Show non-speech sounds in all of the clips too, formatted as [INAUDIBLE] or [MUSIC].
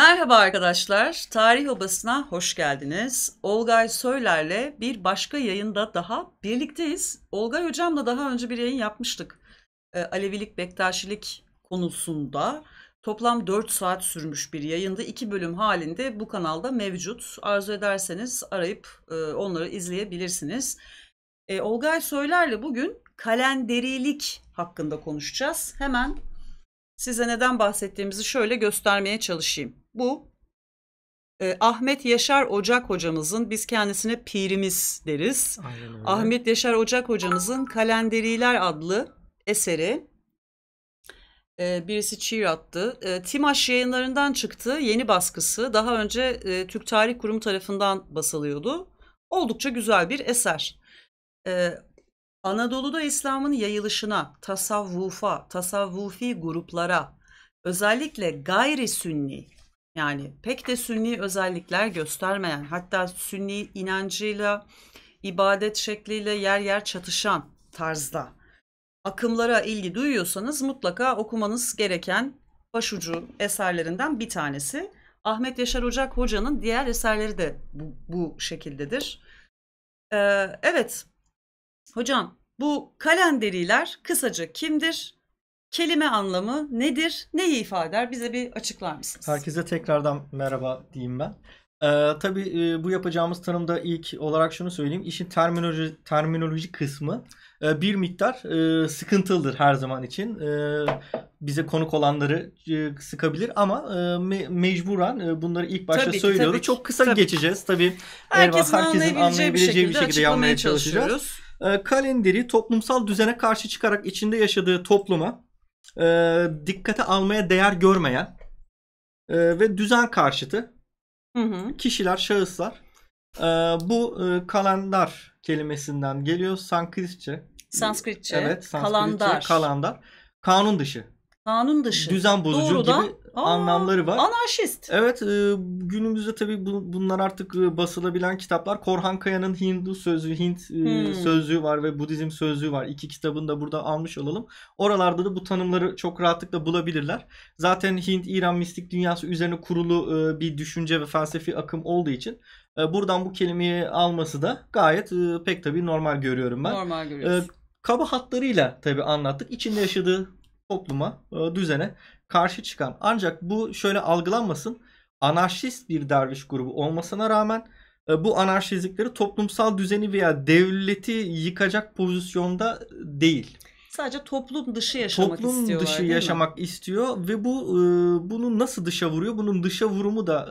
Merhaba arkadaşlar, Tarih Obası'na hoş geldiniz. Olgay Söyler'le bir başka yayında daha birlikteyiz. Olgay Hocam'la daha önce bir yayın yapmıştık. E, Alevilik, Bektaşilik konusunda toplam 4 saat sürmüş bir yayında. iki bölüm halinde bu kanalda mevcut. Arzu ederseniz arayıp e, onları izleyebilirsiniz. E, Olgay Söyler'le bugün kalenderilik hakkında konuşacağız. Hemen size neden bahsettiğimizi şöyle göstermeye çalışayım. Bu e, Ahmet Yaşar Ocak hocamızın biz kendisine pirimiz deriz. Aynen öyle. Ahmet Yaşar Ocak hocamızın Kalenderiler adlı eseri. E, birisi çiğir attı. E, Timaş yayınlarından çıktı. Yeni baskısı. Daha önce e, Türk Tarih Kurumu tarafından basılıyordu. Oldukça güzel bir eser. E, Anadolu'da İslam'ın yayılışına, tasavvufa, tasavvufi gruplara, özellikle gayri sünni yani pek de sünni özellikler göstermeyen hatta sünni inancıyla ibadet şekliyle yer yer çatışan tarzda akımlara ilgi duyuyorsanız mutlaka okumanız gereken başucu eserlerinden bir tanesi. Ahmet Yaşar Ocak Hoca'nın diğer eserleri de bu, bu şekildedir. Ee, evet, hocam bu kalenderiler kısaca kimdir? kelime anlamı nedir, neyi ifade eder bize bir açıklar mısınız? Herkese tekrardan merhaba diyeyim ben. Ee, tabii e, bu yapacağımız tanımda ilk olarak şunu söyleyeyim. İşin terminoloji, terminoloji kısmı e, bir miktar e, sıkıntılıdır her zaman için. E, bize konuk olanları sıkabilir ama mecburen bunları ilk başta tabii söylüyoruz. Tabii Çok kısa tabii. geçeceğiz tabii. Herkesin, Erman, herkesin anlayabileceği, anlayabileceği bir şekilde, şekilde yapmaya çalışacağız. çalışacağız. kalenderi toplumsal düzene karşı çıkarak içinde yaşadığı topluma e, dikkate almaya değer görmeyen e, ve düzen karşıtı hı hı. kişiler, şahıslar. E, bu e, kalendar kelimesinden geliyor Sanskritçe. Sanskritçe. Evet, Sanskritçe kalandar. kalandar. Kanun dışı kanun dışı, düzen bozucu doğrudan, gibi anlamları var. Anarşist. Evet e, günümüzde tabi bunlar artık e, basılabilen kitaplar. Korhan Kaya'nın Hindu sözü, Hint e, hmm. sözlüğü var ve Budizm sözlüğü var. İki kitabını da burada almış olalım. Oralarda da bu tanımları çok rahatlıkla bulabilirler. Zaten Hint, İran mistik dünyası üzerine kurulu e, bir düşünce ve felsefi akım olduğu için buradan bu kelimeyi alması da gayet pek tabi normal görüyorum ben. Normal görüyorsun. E, kaba hatlarıyla tabi anlattık. İçinde yaşadığı topluma, e, düzene karşı çıkan. Ancak bu şöyle algılanmasın. Anarşist bir derviş grubu olmasına rağmen e, bu anarşizlikleri toplumsal düzeni veya devleti yıkacak pozisyonda e, değil. Sadece toplum dışı yaşamak toplum istiyorlar. Toplum dışı yaşamak mi? istiyor ve bu e, bunu nasıl dışa vuruyor? Bunun dışa vurumu da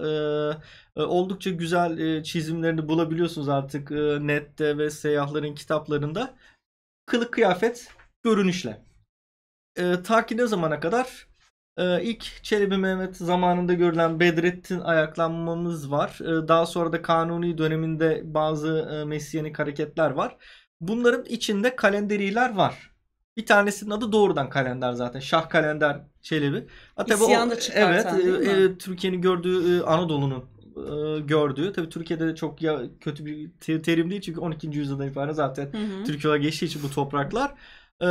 oldukça güzel çizimlerini bulabiliyorsunuz artık e, nette ve seyyahların kitaplarında. Kılık kıyafet görünüşle e, ta ki ne zamana kadar? E, ilk Çelebi Mehmet zamanında görülen Bedrettin ayaklanmamız var. E, daha sonra da Kanuni döneminde bazı e, Mesiyanik hareketler var. Bunların içinde kalenderiler var. Bir tanesinin adı doğrudan kalender zaten. Şah kalender Çelebi. Hatta İsyan çıkartan evet, e, e, Türkiye'nin gördüğü, e, Anadolu'nun e, gördüğü. Tabii Türkiye'de de çok ya kötü bir terim değil çünkü 12. yüzyılda itibaren zaten Türkiye'ye geçtiği için bu topraklar e,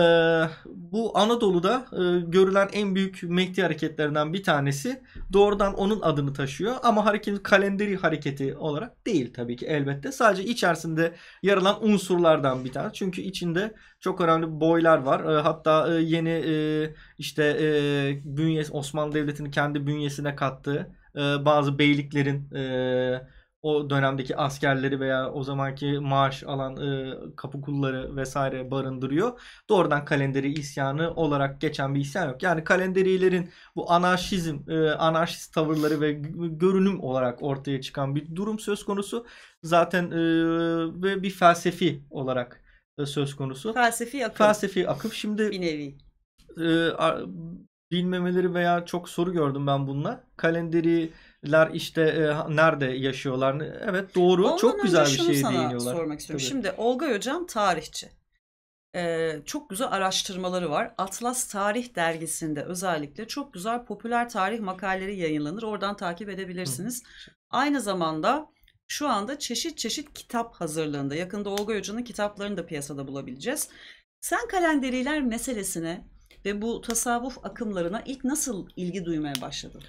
bu Anadolu'da e, görülen en büyük Mehdi hareketlerinden bir tanesi. Doğrudan onun adını taşıyor ama hareket kalenderi hareketi olarak değil tabii ki elbette. Sadece içerisinde yer alan unsurlardan bir tanesi. Çünkü içinde çok önemli boylar var. E, hatta e, yeni e, işte e, bünyesi Osmanlı Devleti'nin kendi bünyesine kattığı e, bazı beyliklerin e, o dönemdeki askerleri veya o zamanki maaş alan e, kapı kulları vesaire barındırıyor. Doğrudan kalenderi isyanı olarak geçen bir isyan yok. Yani kalenderilerin bu anarşizm, e, anarşist tavırları ve görünüm olarak ortaya çıkan bir durum söz konusu. Zaten e, ve bir felsefi olarak e, söz konusu. Felsefi akıp. Felsefi akıp. Şimdi bir nevi. E, bilmemeleri veya çok soru gördüm ben bununla. Kalenderi ler işte e, nerede yaşıyorlar? Evet doğru. Ondan çok güzel bir şey sana değiniyorlar. sormak istiyorum. Tabii. Şimdi Olga Hocam tarihçi. Ee, çok güzel araştırmaları var. Atlas Tarih dergisinde özellikle çok güzel popüler tarih makaleleri yayınlanır. Oradan takip edebilirsiniz. Hı. Aynı zamanda şu anda çeşit çeşit kitap hazırlığında. Yakında Olga Hoca'nın kitaplarını da piyasada bulabileceğiz. Sen kalenderiler meselesine ve bu tasavvuf akımlarına ilk nasıl ilgi duymaya başladın?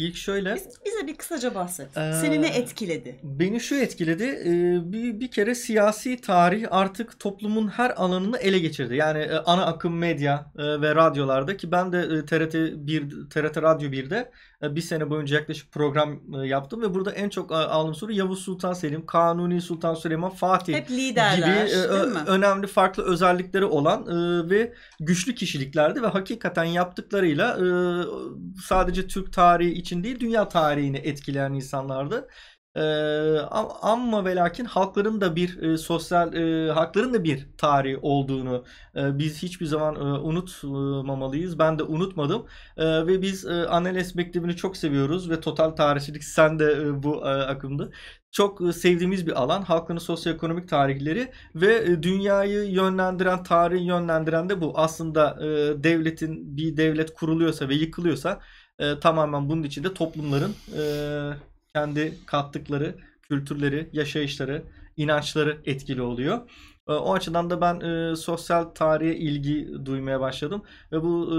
İlk şöyle. Bize bir kısaca bahset. Ee, Seni ne etkiledi? Beni şu etkiledi. E, bir, bir kere siyasi tarih artık toplumun her alanını ele geçirdi. Yani e, ana akım medya e, ve radyolarda ki ben de TRT 1 TRT Radyo 1'de bir sene boyunca yaklaşık program yaptım ve burada en çok aldığım soru Yavuz Sultan Selim, Kanuni Sultan Süleyman, Fatih Hep liderler, gibi önemli farklı özellikleri olan ve güçlü kişiliklerdi ve hakikaten yaptıklarıyla sadece Türk tarihi için için değil dünya tarihini etkileyen insanlardı. E, ee, amma ve lakin halkların da bir e, sosyal e, hakların da bir tarihi olduğunu e, biz hiçbir zaman e, unutmamalıyız. Ben de unutmadım e, ve biz e, Anneles Mektebi'ni çok seviyoruz ve total tarihçilik sen de e, bu e, akımda çok e, sevdiğimiz bir alan. Halkının sosyoekonomik tarihleri ve e, dünyayı yönlendiren, tarihi yönlendiren de bu. Aslında e, devletin bir devlet kuruluyorsa ve yıkılıyorsa e, tamamen bunun içinde toplumların e, kendi kattıkları kültürleri, yaşayışları, inançları etkili oluyor. E, o açıdan da ben e, sosyal tarihe ilgi duymaya başladım ve bu e,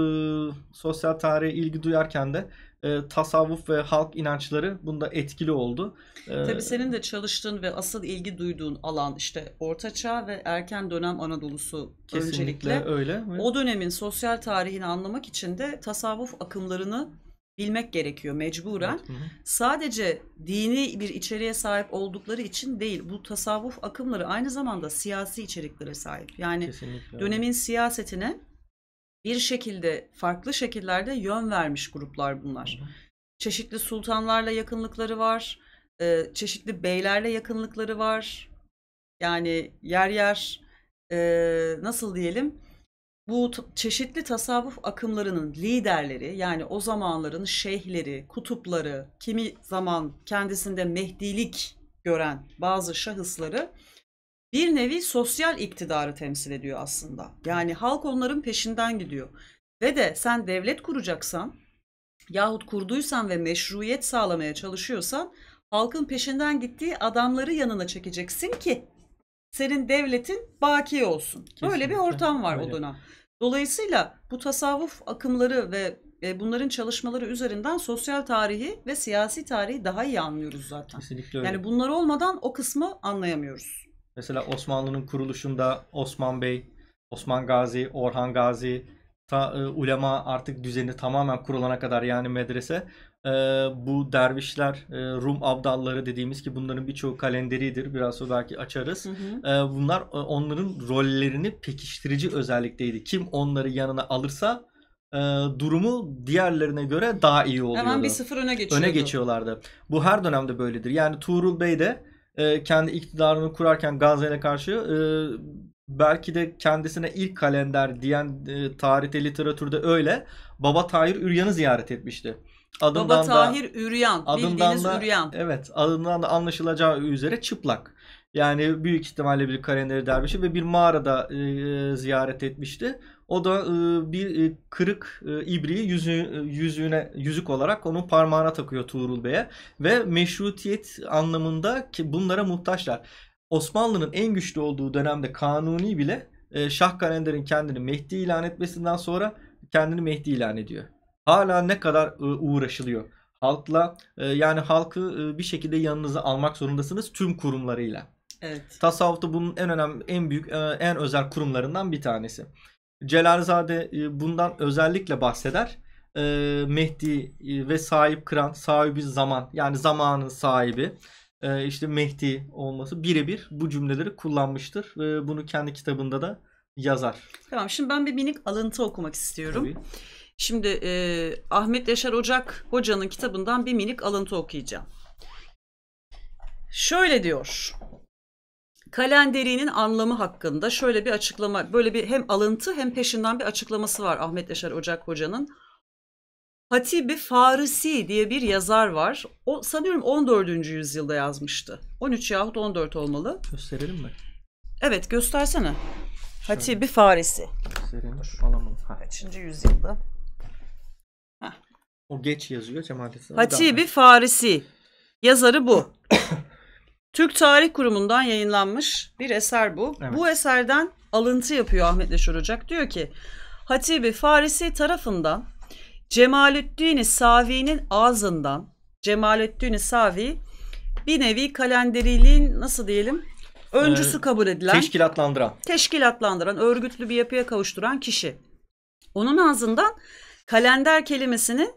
sosyal tarihe ilgi duyarken de e, tasavvuf ve halk inançları bunda etkili oldu. E, Tabii senin de çalıştığın ve asıl ilgi duyduğun alan işte ortaçağ ve erken dönem Anadolu'su kesinlikle öncelikle. öyle. O dönemin sosyal tarihini anlamak için de tasavvuf akımlarını bilmek gerekiyor mecburen. Evet, Sadece dini bir içeriğe sahip oldukları için değil. Bu tasavvuf akımları aynı zamanda siyasi içeriklere sahip. Yani Kesinlikle. dönemin siyasetine bir şekilde farklı şekillerde yön vermiş gruplar bunlar. Hı hı. Çeşitli sultanlarla yakınlıkları var. E, çeşitli beylerle yakınlıkları var. Yani yer yer e, nasıl diyelim bu çeşitli tasavvuf akımlarının liderleri yani o zamanların şeyhleri, kutupları, kimi zaman kendisinde mehdilik gören bazı şahısları bir nevi sosyal iktidarı temsil ediyor aslında. Yani halk onların peşinden gidiyor. Ve de sen devlet kuracaksan yahut kurduysan ve meşruiyet sağlamaya çalışıyorsan halkın peşinden gittiği adamları yanına çekeceksin ki senin devletin baki olsun. Kesinlikle. Böyle bir ortam var Öyle. o Dolayısıyla bu tasavvuf akımları ve e, bunların çalışmaları üzerinden sosyal tarihi ve siyasi tarihi daha iyi anlıyoruz zaten. Kesinlikle öyle. Yani bunlar olmadan o kısmı anlayamıyoruz. Mesela Osmanlı'nın kuruluşunda Osman Bey, Osman Gazi, Orhan Gazi, ta, e, ulema artık düzeni tamamen kurulana kadar yani medrese e, bu dervişler, e, Rum abdalları dediğimiz ki bunların birçoğu kalenderidir. Biraz sonra belki açarız. Hı hı. E, bunlar e, onların rollerini pekiştirici özellikteydi. Kim onları yanına alırsa e, durumu diğerlerine göre daha iyi oluyordu. Hemen bir sıfır öne geçiyordu. Öne geçiyorlardı. Bu her dönemde böyledir. Yani Tuğrul Bey de e, kendi iktidarını kurarken Gazze'ye karşı e, belki de kendisine ilk kalender diyen e, tarihte literatürde öyle Baba Tahir Üryan'ı ziyaret etmişti. Adından Baba Tahir da, Üryan. Bildiğiniz da, Üryan. Evet adından da anlaşılacağı üzere çıplak. Yani büyük ihtimalle bir Karenleri dervişi ve bir mağarada e, ziyaret etmişti. O da e, bir e, kırık e, ibriği yüzü, e, yüzüğüne yüzük olarak onun parmağına takıyor Tuğrul Bey'e ve meşrutiyet anlamında ki bunlara muhtaçlar. Osmanlı'nın en güçlü olduğu dönemde Kanuni bile e, Şah karenderin kendini Mehdi ilan etmesinden sonra kendini Mehdi ilan ediyor hala ne kadar uğraşılıyor? Halkla yani halkı bir şekilde yanınıza almak zorundasınız tüm kurumlarıyla. Evet. Tasavvufta bunun en önemli, en büyük, en özel kurumlarından bir tanesi. Celalzade bundan özellikle bahseder. Mehdi ve sahip kıran, sahibi zaman yani zamanın sahibi işte Mehdi olması birebir bu cümleleri kullanmıştır. Bunu kendi kitabında da yazar. Tamam şimdi ben bir minik alıntı okumak istiyorum. Tabii. Şimdi e, Ahmet Yaşar Ocak hocanın kitabından bir minik alıntı okuyacağım. Şöyle diyor. Kalenderi'nin anlamı hakkında şöyle bir açıklama, böyle bir hem alıntı hem peşinden bir açıklaması var Ahmet Yaşar Ocak hocanın. Hatibi Farisi diye bir yazar var. O sanıyorum 14. yüzyılda yazmıştı. 13 yahut 14 olmalı. Gösterelim mi? Evet göstersene. Hatibi Farisi. Gösterelim. Alamadım. Kaçıncı yüzyılda? O geç yazıyor Cemalettin. Hatibi Farisi. Yazarı bu. [COUGHS] Türk Tarih Kurumu'ndan yayınlanmış bir eser bu. Evet. Bu eserden alıntı yapıyor Ahmet Neşir Ocak. Diyor ki Hatibi Farisi tarafından Cemalüddin Savi'nin ağzından Cemalüddin Savi bir nevi kalenderiliğin nasıl diyelim öncüsü ee, kabul edilen teşkilatlandıran teşkilatlandıran örgütlü bir yapıya kavuşturan kişi. Onun ağzından kalender kelimesinin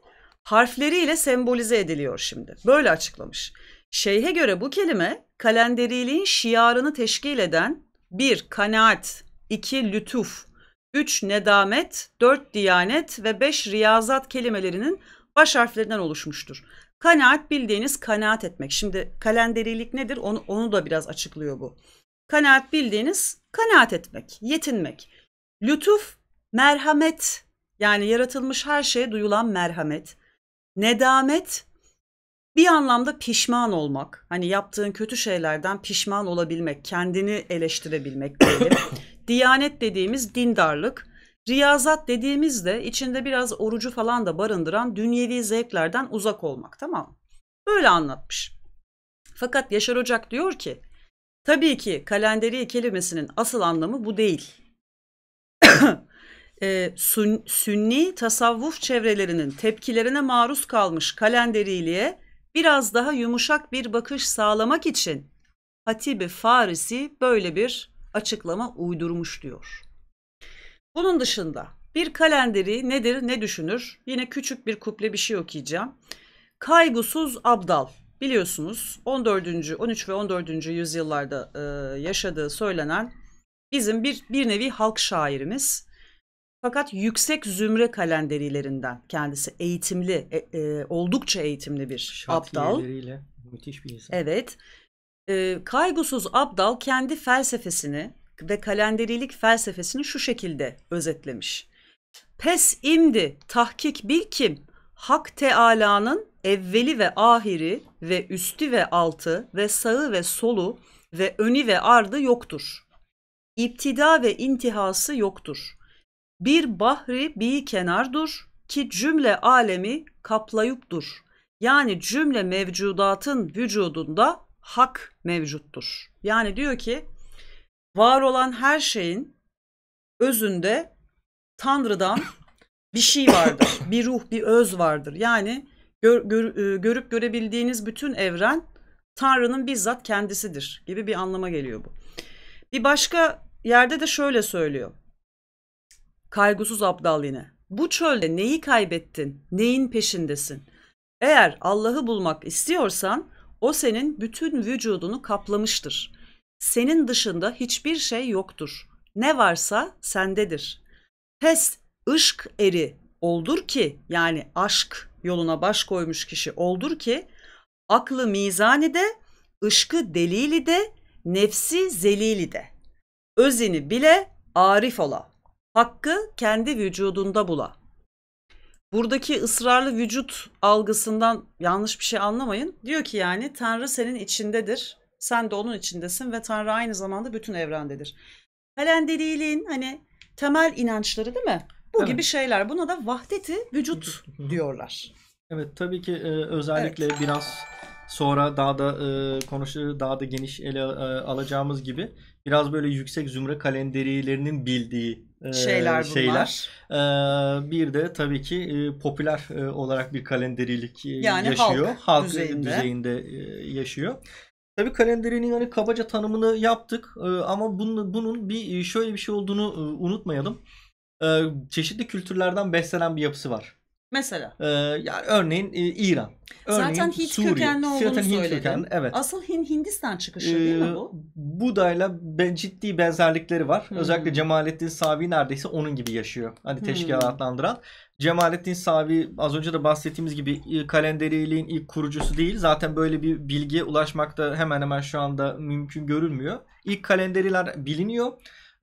harfleriyle sembolize ediliyor şimdi. Böyle açıklamış. Şeyhe göre bu kelime kalenderiliğin şiarını teşkil eden bir kanaat, iki lütuf, üç nedamet, dört diyanet ve beş riyazat kelimelerinin baş harflerinden oluşmuştur. Kanaat bildiğiniz kanaat etmek. Şimdi kalenderilik nedir onu, onu da biraz açıklıyor bu. Kanaat bildiğiniz kanaat etmek, yetinmek. Lütuf, merhamet yani yaratılmış her şeye duyulan merhamet. Nedamet bir anlamda pişman olmak. Hani yaptığın kötü şeylerden pişman olabilmek, kendini eleştirebilmek [COUGHS] diyelim. Diyanet dediğimiz dindarlık. Riyazat de içinde biraz orucu falan da barındıran dünyevi zevklerden uzak olmak tamam mı? Böyle anlatmış. Fakat Yaşar Ocak diyor ki tabii ki kalenderi kelimesinin asıl anlamı bu değil. [COUGHS] e, sun, sünni tasavvuf çevrelerinin tepkilerine maruz kalmış kalenderiliğe biraz daha yumuşak bir bakış sağlamak için Hatibi Farisi böyle bir açıklama uydurmuş diyor. Bunun dışında bir kalenderi nedir ne düşünür? Yine küçük bir kuple bir şey okuyacağım. Kaygusuz abdal biliyorsunuz 14. 13 ve 14. yüzyıllarda e, yaşadığı söylenen bizim bir, bir nevi halk şairimiz. Fakat yüksek zümre kalenderilerinden kendisi eğitimli, e, e, oldukça eğitimli bir Şatiyeleriyle, abdal. müthiş bir insan. Evet. E, kaygısız abdal kendi felsefesini ve kalenderilik felsefesini şu şekilde özetlemiş. Pes imdi tahkik bil kim Hak Teala'nın evveli ve ahiri ve üstü ve altı ve sağı ve solu ve önü ve ardı yoktur. İptida ve intihası yoktur. Bir bahri bir kenardur ki cümle alemi kaplayıptur. Yani cümle mevcudatın vücudunda hak mevcuttur. Yani diyor ki var olan her şeyin özünde Tanrı'dan bir şey vardır. [COUGHS] Bir ruh, bir öz vardır. Yani gör, gör, e, görüp görebildiğiniz bütün evren Tanrı'nın bizzat kendisidir gibi bir anlama geliyor bu. Bir başka yerde de şöyle söylüyor. Kaygısız aptal yine. Bu çölde neyi kaybettin? Neyin peşindesin? Eğer Allah'ı bulmak istiyorsan o senin bütün vücudunu kaplamıştır. Senin dışında hiçbir şey yoktur. Ne varsa sendedir. Pes ışk eri oldur ki yani aşk yoluna baş koymuş kişi oldur ki aklı mizani de ışkı delili de nefsi zelili de özini bile arif ola Hakkı kendi vücudunda bula. Buradaki ısrarlı vücut algısından yanlış bir şey anlamayın. Diyor ki yani Tanrı senin içindedir. Sen de onun içindesin ve Tanrı aynı zamanda bütün evrendedir. Helendeliğin hani temel inançları değil mi? Bu evet. gibi şeyler. Buna da vahdeti vücut diyorlar. Evet tabii ki e, özellikle evet. biraz sonra daha da e, konuşu daha da geniş ele e, alacağımız gibi biraz böyle yüksek zümre kalenderilerinin bildiği e, şeyler, şeyler. E, bir de tabii ki e, popüler e, olarak bir kalenderilik e, yani yaşıyor. Halk, halk düzeyinde, düzeyinde e, yaşıyor. Tabii kalenderinin hani kabaca tanımını yaptık e, ama bunun, bunun bir e, şöyle bir şey olduğunu e, unutmayalım. E, çeşitli kültürlerden beslenen bir yapısı var. Mesela? Ee, yani örneğin e, İran. Örneğin Zaten Hint Suriye. kökenli olduğunu Zaten Hint söyledin. kökenli, evet. Asıl Hin- Hindistan çıkışı ee, değil mi bu? Buda'yla ben, ciddi benzerlikleri var. Hmm. Özellikle Cemalettin Savi neredeyse onun gibi yaşıyor. Hani hmm. teşkilatlandıran. Cemalettin Savi az önce de bahsettiğimiz gibi e, kalenderiliğin ilk kurucusu değil. Zaten böyle bir bilgiye ulaşmak da hemen hemen şu anda mümkün görülmüyor. İlk kalenderiler biliniyor.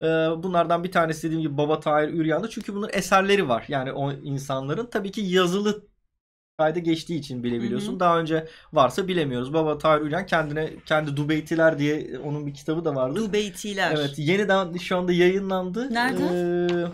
Ee, bunlardan bir tanesi dediğim gibi Baba Tahir Üryan'dı. Çünkü bunun eserleri var. Yani o insanların tabii ki yazılı kayda geçtiği için bilebiliyorsun. Hı hı. Daha önce varsa bilemiyoruz. Baba Tahir Üryan kendine kendi Dubeytiler diye onun bir kitabı da vardı. Dubeytiler. Evet, yeniden şu anda yayınlandı. Nereden? Ee,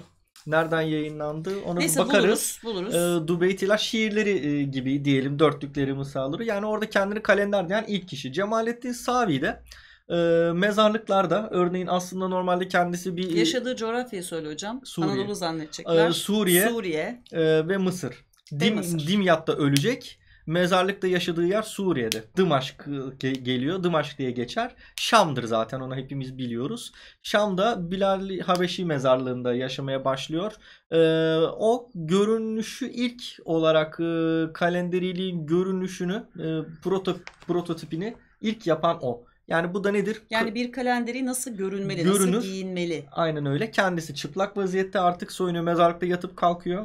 nereden yayınlandı? Ona Neyse, bakarız. Buluruz, buluruz. E, ee, Dubeytiler şiirleri e, gibi diyelim dörtlükleri mısaları. Yani orada kendini kalender diyen ilk kişi Cemalettin Savi de e, ee, mezarlıklarda örneğin aslında normalde kendisi bir... Yaşadığı coğrafyayı söyle hocam. Suriye. Anadolu zannedecekler. E, Suriye, Suriye. E, ve Mısır. Dim, Mısır. Dimyat'ta ölecek. Mezarlıkta yaşadığı yer Suriye'de. Dımaşk e, geliyor. Dımaşk diye geçer. Şam'dır zaten onu hepimiz biliyoruz. Şam'da Bilal Habeşi mezarlığında yaşamaya başlıyor. Ee, o görünüşü ilk olarak e, kalenderiliğin görünüşünü, e, proto- prototipini ilk yapan o. Yani bu da nedir? Yani bir kalenderi nasıl görünmeli, Görünür. nasıl giyinmeli? Aynen öyle. Kendisi çıplak vaziyette artık soyunuyor. Mezarlıkta yatıp kalkıyor.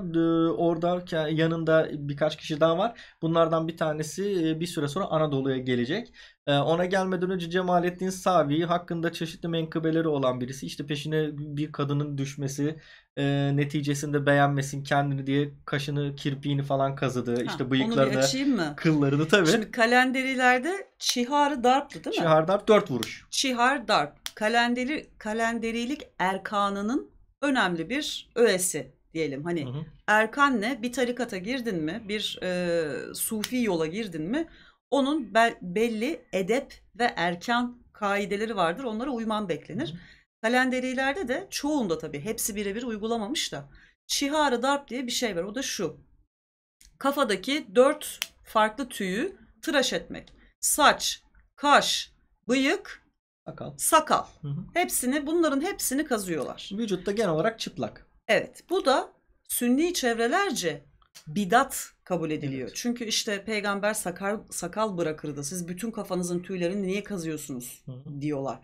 orada yanında birkaç kişi daha var. Bunlardan bir tanesi bir süre sonra Anadolu'ya gelecek. Ee, ona gelmeden önce Cemalettin Savi hakkında çeşitli menkıbeleri olan birisi. işte peşine bir kadının düşmesi, e, neticesinde beğenmesin kendini diye kaşını, kirpiğini falan kazıdı. Ha, işte bıyıklarını, kıllarını tabii. Şimdi kalenderilerde çiharı darptı değil mi? Çihar darp dört vuruş. Çihar darp. Kalenderi, kalenderilik erkanının önemli bir öğesi diyelim. Hani hı hı. erkan ne? Bir tarikata girdin mi? Bir e, sufi yola girdin mi? Onun be belli edep ve erken kaideleri vardır. Onlara uyman beklenir. Kalenderilerde de çoğunda tabii hepsi birebir uygulamamış da. Şiharı darp diye bir şey var. O da şu. Kafadaki dört farklı tüyü tıraş etmek. Saç, kaş, bıyık, sakal. sakal. Hı hı. Hepsini bunların hepsini kazıyorlar. Vücutta genel olarak çıplak. Evet. Bu da sünni çevrelerce bidat kabul ediliyor. Evet. Çünkü işte peygamber sakar, sakal da Siz bütün kafanızın tüylerini niye kazıyorsunuz Hı-hı. diyorlar.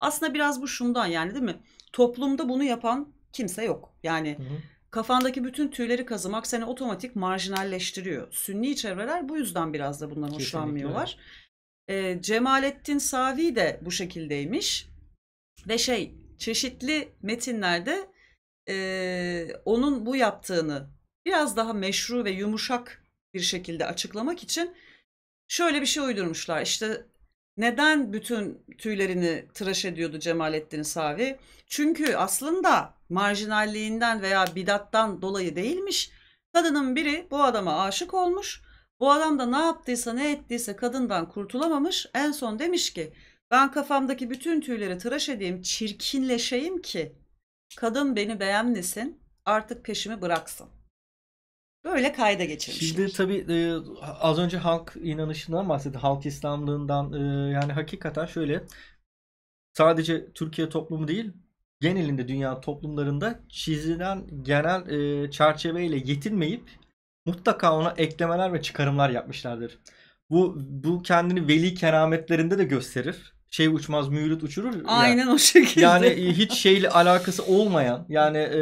Aslında biraz bu şundan yani değil mi? Toplumda bunu yapan kimse yok. Yani Hı-hı. kafandaki bütün tüyleri kazımak seni otomatik marjinalleştiriyor. Sünni çevreler bu yüzden biraz da bundan Kesinlikle. hoşlanmıyorlar. E, Cemalettin Savi de bu şekildeymiş. Ve şey çeşitli metinlerde e, onun bu yaptığını biraz daha meşru ve yumuşak bir şekilde açıklamak için şöyle bir şey uydurmuşlar. İşte neden bütün tüylerini tıraş ediyordu Cemalettin Savi? Çünkü aslında marjinalliğinden veya bidattan dolayı değilmiş. Kadının biri bu adama aşık olmuş. Bu adam da ne yaptıysa ne ettiyse kadından kurtulamamış. En son demiş ki ben kafamdaki bütün tüyleri tıraş edeyim, çirkinleşeyim ki kadın beni beğenmesin, artık peşimi bıraksın. Böyle kayda geçirmişler. Şimdi tabii e, az önce halk inanışından bahsetti. Halk İslamlığından e, yani hakikaten şöyle sadece Türkiye toplumu değil genelinde dünya toplumlarında çizilen genel e, çerçeveyle yetinmeyip mutlaka ona eklemeler ve çıkarımlar yapmışlardır. Bu bu kendini veli kerametlerinde de gösterir şey uçmaz mühürüt uçurur. Aynen yani, o şekilde. Yani e, hiç şeyle alakası olmayan yani e,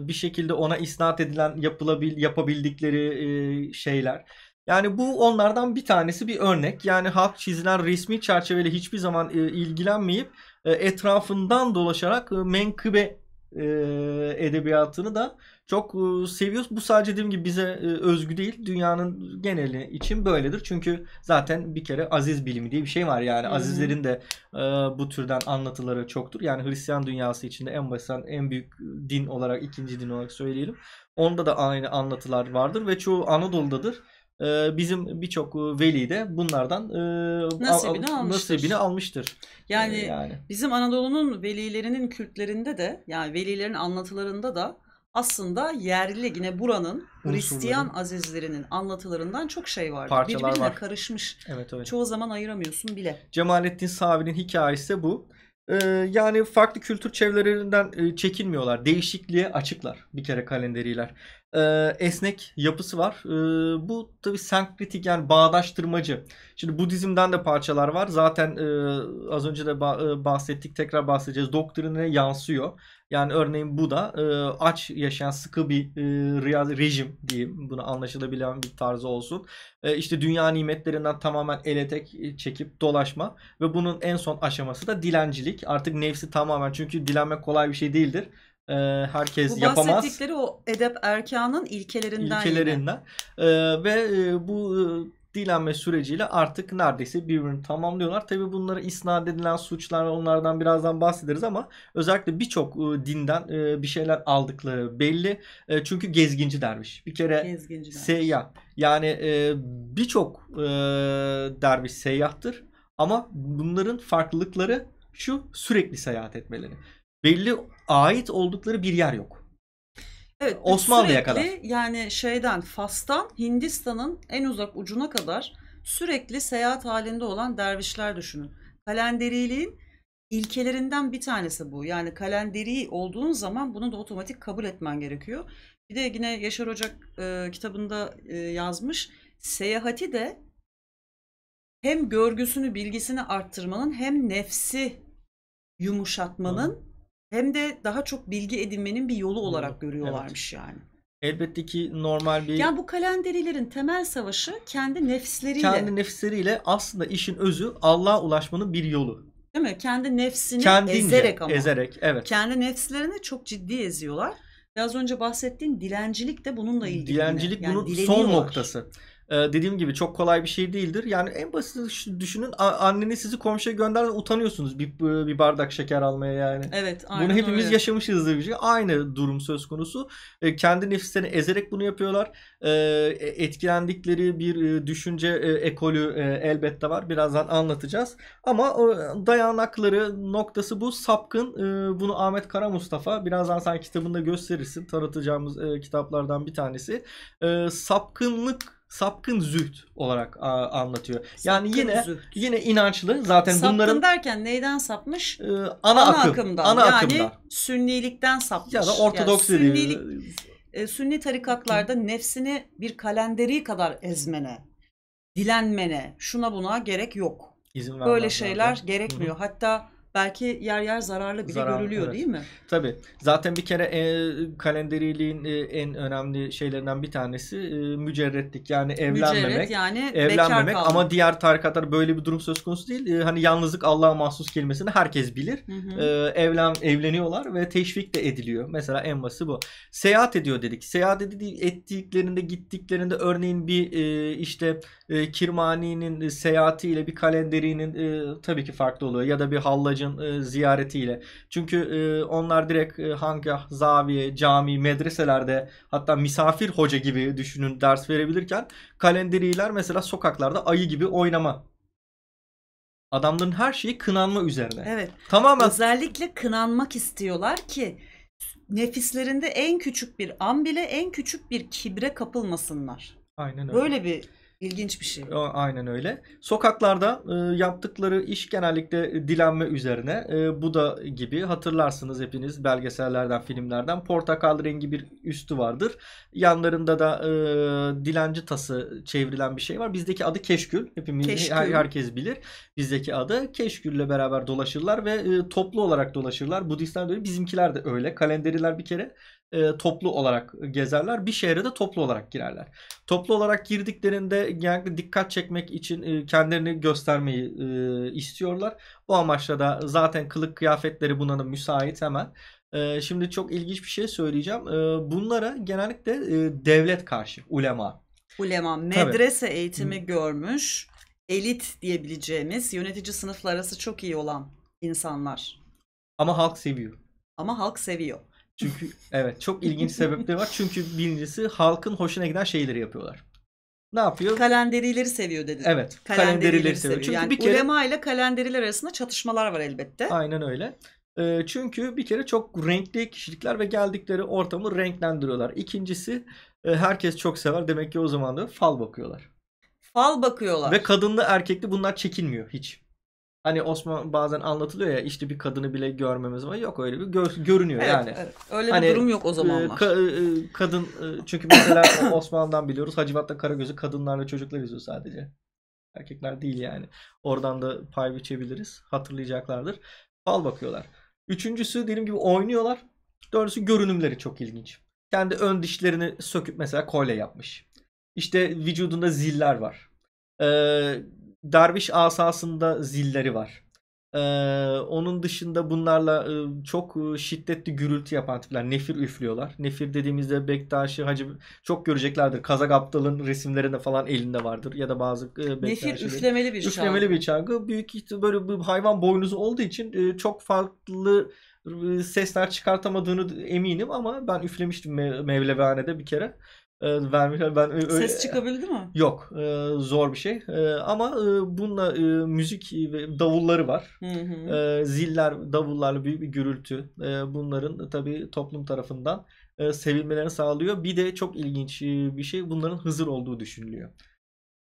bir şekilde ona isnat edilen yapılabil yapabildikleri e, şeyler. Yani bu onlardan bir tanesi bir örnek. Yani halk çizilen resmi çerçeveyle hiçbir zaman e, ilgilenmeyip e, etrafından dolaşarak e, menkıbe e, edebiyatını da çok e, seviyoruz. Bu sadece dediğim gibi bize e, özgü değil. Dünyanın geneli için böyledir. Çünkü zaten bir kere aziz bilimi diye bir şey var. Yani hmm. azizlerin de e, bu türden anlatıları çoktur. Yani Hristiyan dünyası içinde en basitten en büyük din olarak, ikinci din olarak söyleyelim. Onda da aynı anlatılar vardır ve çoğu Anadolu'dadır bizim birçok veli de bunlardan nasibini, al, almıştır. nasibini almıştır. Yani, yani bizim Anadolu'nun velilerinin kültlerinde de yani velilerin anlatılarında da aslında yerli yine buranın Hristiyan azizlerinin anlatılarından çok şey vardı. Parçalar Birbirine var. karışmış. Evet öyle. Çoğu zaman ayıramıyorsun bile. Cemalettin Savi'nin hikayesi bu. Ee, yani farklı kültür çevrelerinden e, çekinmiyorlar. Değişikliğe açıklar bir kere kalenderiler e, esnek yapısı var. E, bu tabi senkritik yani bağdaştırmacı. Şimdi Budizm'den de parçalar var. Zaten e, az önce de ba- e, bahsettik tekrar bahsedeceğiz. Doktrinine yansıyor. Yani örneğin bu da e, aç yaşayan sıkı bir e, rejim diyeyim. Bunu anlaşılabilen bir tarzı olsun. E, işte dünya nimetlerinden tamamen ele tek e, çekip dolaşma ve bunun en son aşaması da dilencilik. Artık nefsi tamamen çünkü dilenmek kolay bir şey değildir e, herkes bu yapamaz. Bu bahsettikleri o edep erkanın ilkelerinden. İlkelerinden E, ve e, bu e, dilenme süreciyle artık neredeyse birbirini tamamlıyorlar. Tabi bunlara isnat edilen suçlar onlardan birazdan bahsederiz ama özellikle birçok e, dinden e, bir şeyler aldıkları belli. E, çünkü gezginci derviş. Bir kere gezginci seyyah. Yani e, birçok e, derviş seyyahtır ama bunların farklılıkları şu sürekli seyahat etmeleri belli ait oldukları bir yer yok. Evet, Osmanlı'ya sürekli, kadar. Yani şeyden Fas'tan Hindistan'ın en uzak ucuna kadar sürekli seyahat halinde olan dervişler düşünün. Kalenderiliğin ilkelerinden bir tanesi bu. Yani kalenderi olduğun zaman bunu da otomatik kabul etmen gerekiyor. Bir de yine Yaşar Ocak e, kitabında e, yazmış. Seyahati de hem görgüsünü, bilgisini arttırmanın hem nefsi yumuşatmanın hem de daha çok bilgi edinmenin bir yolu olarak görüyorlarmış yani. Elbette ki normal bir Yani bu kalenderilerin temel savaşı kendi nefsleriyle. kendi nefsleriyle aslında işin özü Allah'a ulaşmanın bir yolu. değil mi? Kendi nefsini Kendince ezerek ama. ezerek evet. Kendi nefslerini çok ciddi eziyorlar. Biraz önce bahsettiğin dilencilik de bununla ilgili. Dilencilik Yani bunun son dileniyorlar. noktası. Ee, dediğim gibi çok kolay bir şey değildir. Yani en basit düşünün anneniz sizi komşuya gönderdi utanıyorsunuz bir, e, bir bardak şeker almaya yani. Evet aynen Bunu hepimiz öyle. yaşamışızdır bir şey. Aynı durum söz konusu. E, kendi nefislerini ezerek bunu yapıyorlar. Ee, etkilendikleri bir düşünce ekolü elbette var. Birazdan anlatacağız. Ama dayanakları noktası bu. Sapkın bunu Ahmet Kara Mustafa birazdan sen kitabında gösterirsin. Tanıtacağımız kitaplardan bir tanesi. Sapkınlık sapkın züht olarak a, anlatıyor. Yani yine züht. yine inançlı. Zaten sapkın bunların derken neyden sapmış? E, ana, ana akım, akımdan. Ana yani akımda. sünnilikten sapmış. Ya da ortodoks yani sünnilik, e, sünni tarikatlarda nefsini bir kalenderi kadar ezmene, dilenmene, şuna buna gerek yok. İzin Böyle şeyler zaten. gerekmiyor. Hı. Hatta belki yer yer zararlı bile Zararlı, görülüyor evet. değil mi? Tabii. Zaten bir kere e, kalenderiliğin e, en önemli şeylerinden bir tanesi e, mücerretlik yani evlenmemek. Mücerret yani bekar evlenmemek kalmak. ama diğer tarikatlar böyle bir durum söz konusu değil. E, hani yalnızlık Allah'a mahsus kelimesini herkes bilir. Hı hı. E, evlen evleniyorlar ve teşvik de ediliyor. Mesela en bası bu. Seyahat ediyor dedik. Seyahat ed- ettiklerinde gittiklerinde örneğin bir e, işte e, Kirmani'nin seyahatiyle bir kalenderinin e, tabii ki farklı oluyor ya da bir hallacın Paşa'nın e, ziyaretiyle. Çünkü e, onlar direkt e, hangah, zaviye, cami, medreselerde hatta misafir hoca gibi düşünün ders verebilirken kalenderiler mesela sokaklarda ayı gibi oynama Adamların her şeyi kınanma üzerine. Evet. Tamamen. Özellikle kınanmak istiyorlar ki nefislerinde en küçük bir an bile en küçük bir kibre kapılmasınlar. Aynen öyle. Böyle bir İlginç bir şey. Aynen öyle. Sokaklarda e, yaptıkları iş genellikle dilenme üzerine. E, bu da gibi hatırlarsınız hepiniz belgesellerden, filmlerden. Portakal rengi bir üstü vardır. Yanlarında da e, dilenci tası çevrilen bir şey var. Bizdeki adı keşkül. Hepimiz keşkül. Her, herkes bilir. Bizdeki adı keşkülle beraber dolaşırlar ve e, toplu olarak dolaşırlar. Budistler de öyle. Bizimkiler de öyle. Kalenderiler bir kere e, toplu olarak gezerler. Bir şehre de toplu olarak girerler. Toplu olarak girdiklerinde genellikle dikkat çekmek için e, kendilerini göstermeyi e, istiyorlar. Bu amaçla da zaten kılık kıyafetleri buna da müsait hemen. E, şimdi çok ilginç bir şey söyleyeceğim. E, bunlara genellikle e, devlet karşı ulema. Ulema medrese Tabii. eğitimi görmüş elit diyebileceğimiz yönetici sınıflar arası çok iyi olan insanlar. Ama halk seviyor. Ama halk seviyor. Çünkü evet çok ilginç sebepleri var. Çünkü birincisi halkın hoşuna giden şeyleri yapıyorlar. Ne yapıyor? Kalenderileri seviyor dedi. Evet. Kalenderileri, kalenderileri seviyor. Çünkü yani bir kere ulema ile kalenderiler arasında çatışmalar var elbette. Aynen öyle. E, çünkü bir kere çok renkli kişilikler ve geldikleri ortamı renklendiriyorlar. İkincisi e, herkes çok sever. Demek ki o zaman da fal bakıyorlar. Fal bakıyorlar. Ve kadınlı erkekli bunlar çekinmiyor hiç. Hani Osman bazen anlatılıyor ya işte bir kadını bile görmemiz var. Yok öyle bir gör, görünüyor evet, yani. Evet. Öyle hani, bir durum yok o zamanlar. E, ka, e, e, kadın çünkü mesela [COUGHS] Osmanlı'dan biliyoruz. Hacivat'ta Karagöz'ü kadınlarla çocuklar izliyor sadece. Erkekler değil yani. Oradan da pay biçebiliriz. Hatırlayacaklardır. Fal bakıyorlar. Üçüncüsü dediğim gibi oynuyorlar. Dördüncüsü görünümleri çok ilginç. Kendi ön dişlerini söküp mesela kolye yapmış. İşte vücudunda ziller var. Ee, Darviş asasında zilleri var. Ee, onun dışında bunlarla e, çok e, şiddetli gürültü yapan tipler. Nefir üflüyorlar. Nefir dediğimizde Bektaş'ı Hacı çok göreceklerdir. Kazak Aptal'ın resimlerinde falan elinde vardır. Ya da bazı e, Bektaş'ı. Nefir üflemeli bir çalgı. Üflemeli bir çağrı Büyük böyle bir hayvan boynuzu olduğu için e, çok farklı e, sesler çıkartamadığını eminim ama ben üflemiştim Mev- Mevlevihane'de bir kere vermişler. Ben öyle, Ses çıkabildi mi? Yok, e, zor bir şey. E, ama e, bununla müzik ve davulları var. Hı hı. ziller, davullarla büyük bir gürültü. bunların tabii toplum tarafından e, sevilmelerini sağlıyor. Bir de çok ilginç bir şey bunların Hızır olduğu düşünülüyor.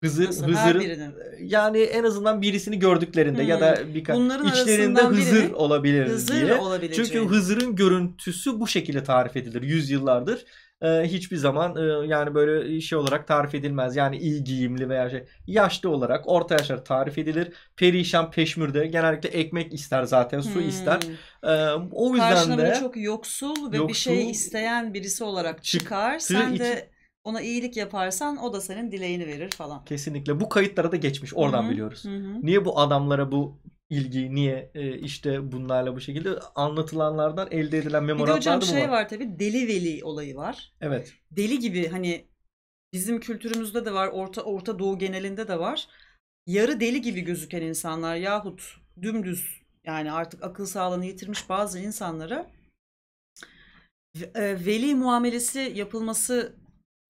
Hızır, Nasıl, Hızır'ın yani en azından birisini gördüklerinde hmm. ya da hmm. birkaç Bunların içlerinde Hızır olabilir hızır diye. Olabileceği. Çünkü Hızır'ın görüntüsü bu şekilde tarif edilir yüzyıllardır e, hiçbir zaman e, yani böyle şey olarak tarif edilmez. Yani iyi giyimli veya şey yaşlı olarak orta yaşlar tarif edilir. Perişan peşmürde genellikle ekmek ister zaten su hmm. ister. E, o yüzden de çok yoksul ve yoksul, bir şey isteyen birisi olarak çıkar. Sen de ona iyilik yaparsan o da senin dileğini verir falan. Kesinlikle bu kayıtlara da geçmiş oradan Hı-hı. biliyoruz. hı Niye bu adamlara bu ilgi niye e, işte bunlarla bu şekilde anlatılanlardan elde edilen memorandumlar. Bir de hocam şey var, var tabi deli veli olayı var. Evet. Deli gibi hani bizim kültürümüzde de var Orta Orta Doğu genelinde de var. Yarı deli gibi gözüken insanlar yahut dümdüz yani artık akıl sağlığını yitirmiş bazı insanlara e, veli muamelesi yapılması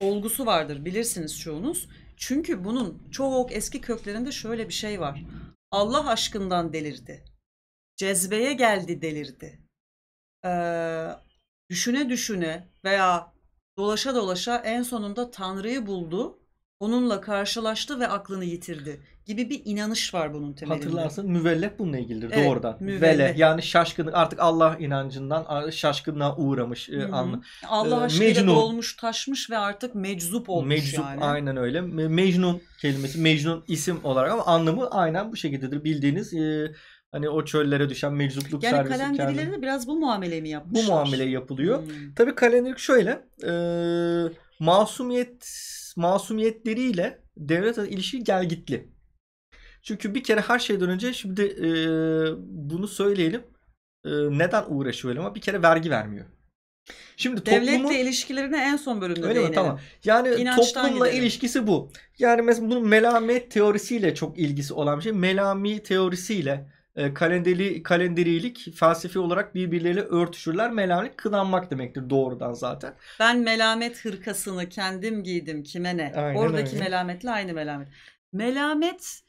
olgusu vardır bilirsiniz çoğunuz. Çünkü bunun çoğu eski köklerinde şöyle bir şey var. Allah aşkından delirdi. Cezbeye geldi delirdi. Ee, düşüne düşüne veya dolaşa dolaşa en sonunda Tanrı'yı buldu onunla karşılaştı ve aklını yitirdi gibi bir inanış var bunun temelinde. Hatırlarsın müvellef bununla ilgilidir evet, doğrudan. Müvellef. Vele yani şaşkınlık artık Allah inancından şaşkınlığa uğramış e, anlı. Allah aşkıyla dolmuş e, taşmış ve artık meczup olmuş meczup, yani. aynen öyle. Mecnun kelimesi Mecnun isim olarak ama anlamı aynen bu şekildedir. Bildiğiniz e, Hani o çöllere düşen meczupluk yani servisi. Yani kalenderilerine biraz bu muamele mi yapmışlar? Bu muamele yapılıyor. Hmm. Tabii kalenderilik şöyle. E, masumiyet masumiyetleriyle devlet ilişki gelgitli. Çünkü bir kere her şeyden önce şimdi e, bunu söyleyelim. E, neden uğraşıyor ama bir kere vergi vermiyor. Şimdi devletle toplumun, ilişkilerine en son bölümde öyle değinelim. Mi? Tamam. Yani İnançtan toplumla gidelim. ilişkisi bu. Yani mesela bunun melamet teorisiyle çok ilgisi olan bir şey. Melami teorisiyle e, kalendeli, kalenderilik felsefi olarak birbirleriyle örtüşürler. Melamet kınanmak demektir doğrudan zaten. Ben melamet hırkasını kendim giydim kime ne. Aynen Oradaki öyle. melametle aynı melamet. Melamet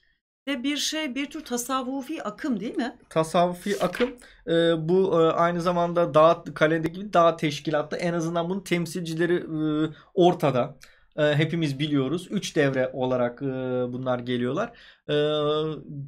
de bir şey bir tür tasavvufi akım değil mi? Tasavvufi akım e, bu e, aynı zamanda dağ kalende gibi dağ teşkilatta en azından bunun temsilcileri ortada hepimiz biliyoruz. Üç devre olarak bunlar geliyorlar.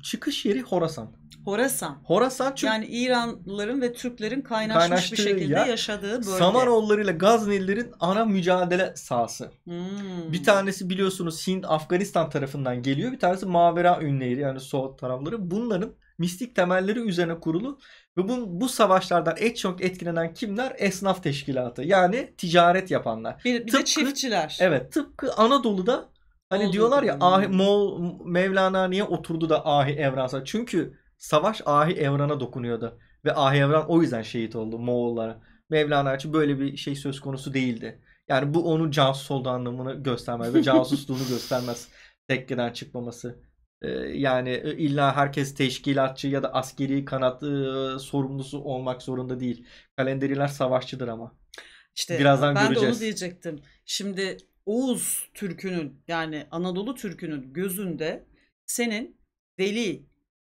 Çıkış yeri Horasan. Horasan. Horasan çünkü yani İranlıların ve Türklerin kaynaşmış kaynaştığı bir şekilde ya, yaşadığı bölge. Samaroğulları ile Gaznelilerin ana mücadele sahası. Hmm. Bir tanesi biliyorsunuz Hint, Afganistan tarafından geliyor. Bir tanesi Mavera ünleri yani Soğut tarafları. Bunların mistik temelleri üzerine kurulu ve bu, bu savaşlardan en çok etkilenen kimler? Esnaf teşkilatı. Yani ticaret yapanlar. Bir, bir tıpkı, de çiftçiler. Evet. Tıpkı Anadolu'da hani Oldu. diyorlar ya hmm. ahi, Moğol Mevlana niye oturdu da ahi evransa? Çünkü savaş Ahi Evran'a dokunuyordu. Ve Ahi Evran o yüzden şehit oldu Moğollara. Mevlana için böyle bir şey söz konusu değildi. Yani bu onun casus olduğu anlamını göstermez ve [LAUGHS] casusluğunu göstermez. Tekkeden çıkmaması. Ee, yani e, illa herkes teşkilatçı ya da askeri kanat e, sorumlusu olmak zorunda değil. Kalenderiler savaşçıdır ama. İşte Birazdan ben göreceğiz. de onu diyecektim. Şimdi Oğuz Türk'ünün yani Anadolu Türk'ünün gözünde senin deli,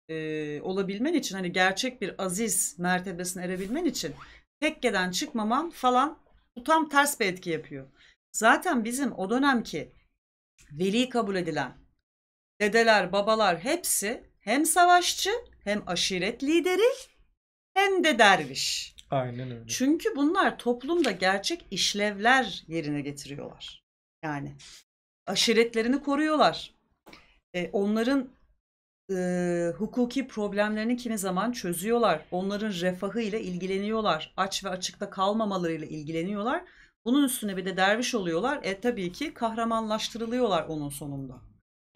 e, olabilmen için hani gerçek bir aziz mertebesine erebilmen için tekkeden çıkmaman falan bu tam ters bir etki yapıyor. Zaten bizim o dönemki veli kabul edilen dedeler, babalar hepsi hem savaşçı hem aşiret lideri hem de derviş. Aynen öyle. Çünkü bunlar toplumda gerçek işlevler yerine getiriyorlar. Yani aşiretlerini koruyorlar. E, onların e, hukuki problemlerini kimi zaman çözüyorlar. Onların refahı ile ilgileniyorlar. Aç ve açıkta kalmamalarıyla ilgileniyorlar. Bunun üstüne bir de derviş oluyorlar. E tabii ki kahramanlaştırılıyorlar onun sonunda.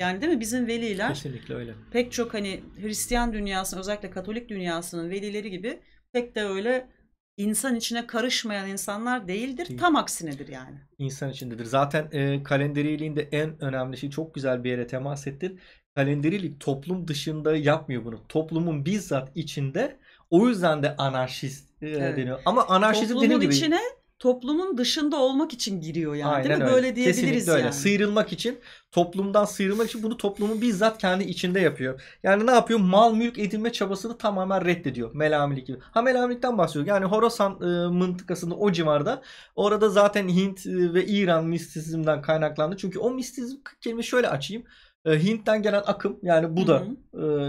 Yani değil mi bizim veliler Kesinlikle öyle. pek çok hani Hristiyan dünyasının özellikle Katolik dünyasının velileri gibi pek de öyle insan içine karışmayan insanlar değildir. Değil. Tam aksinedir yani. İnsan içindedir. Zaten e, kalender en önemli şey çok güzel bir yere temas ettin kalenderilik toplum dışında yapmıyor bunu. Toplumun bizzat içinde o yüzden de anarşist e, evet. deniyor. Ama anarşizm dediğim gibi. içine toplumun dışında olmak için giriyor yani Aynen değil mi? Öyle. Böyle diyebiliriz Kesinlikle öyle. Sıyrılmak için, toplumdan sıyrılmak için bunu toplumun bizzat kendi içinde yapıyor. Yani ne yapıyor? Mal mülk edinme çabasını tamamen reddediyor. Melamilik gibi. Ha melamilikten bahsediyor. Yani Horasan e, mıntıkasında o civarda orada zaten Hint e, ve İran mistizmden kaynaklandı. Çünkü o mistizm kelimesi şöyle açayım. E, Hint'ten gelen akım yani bu da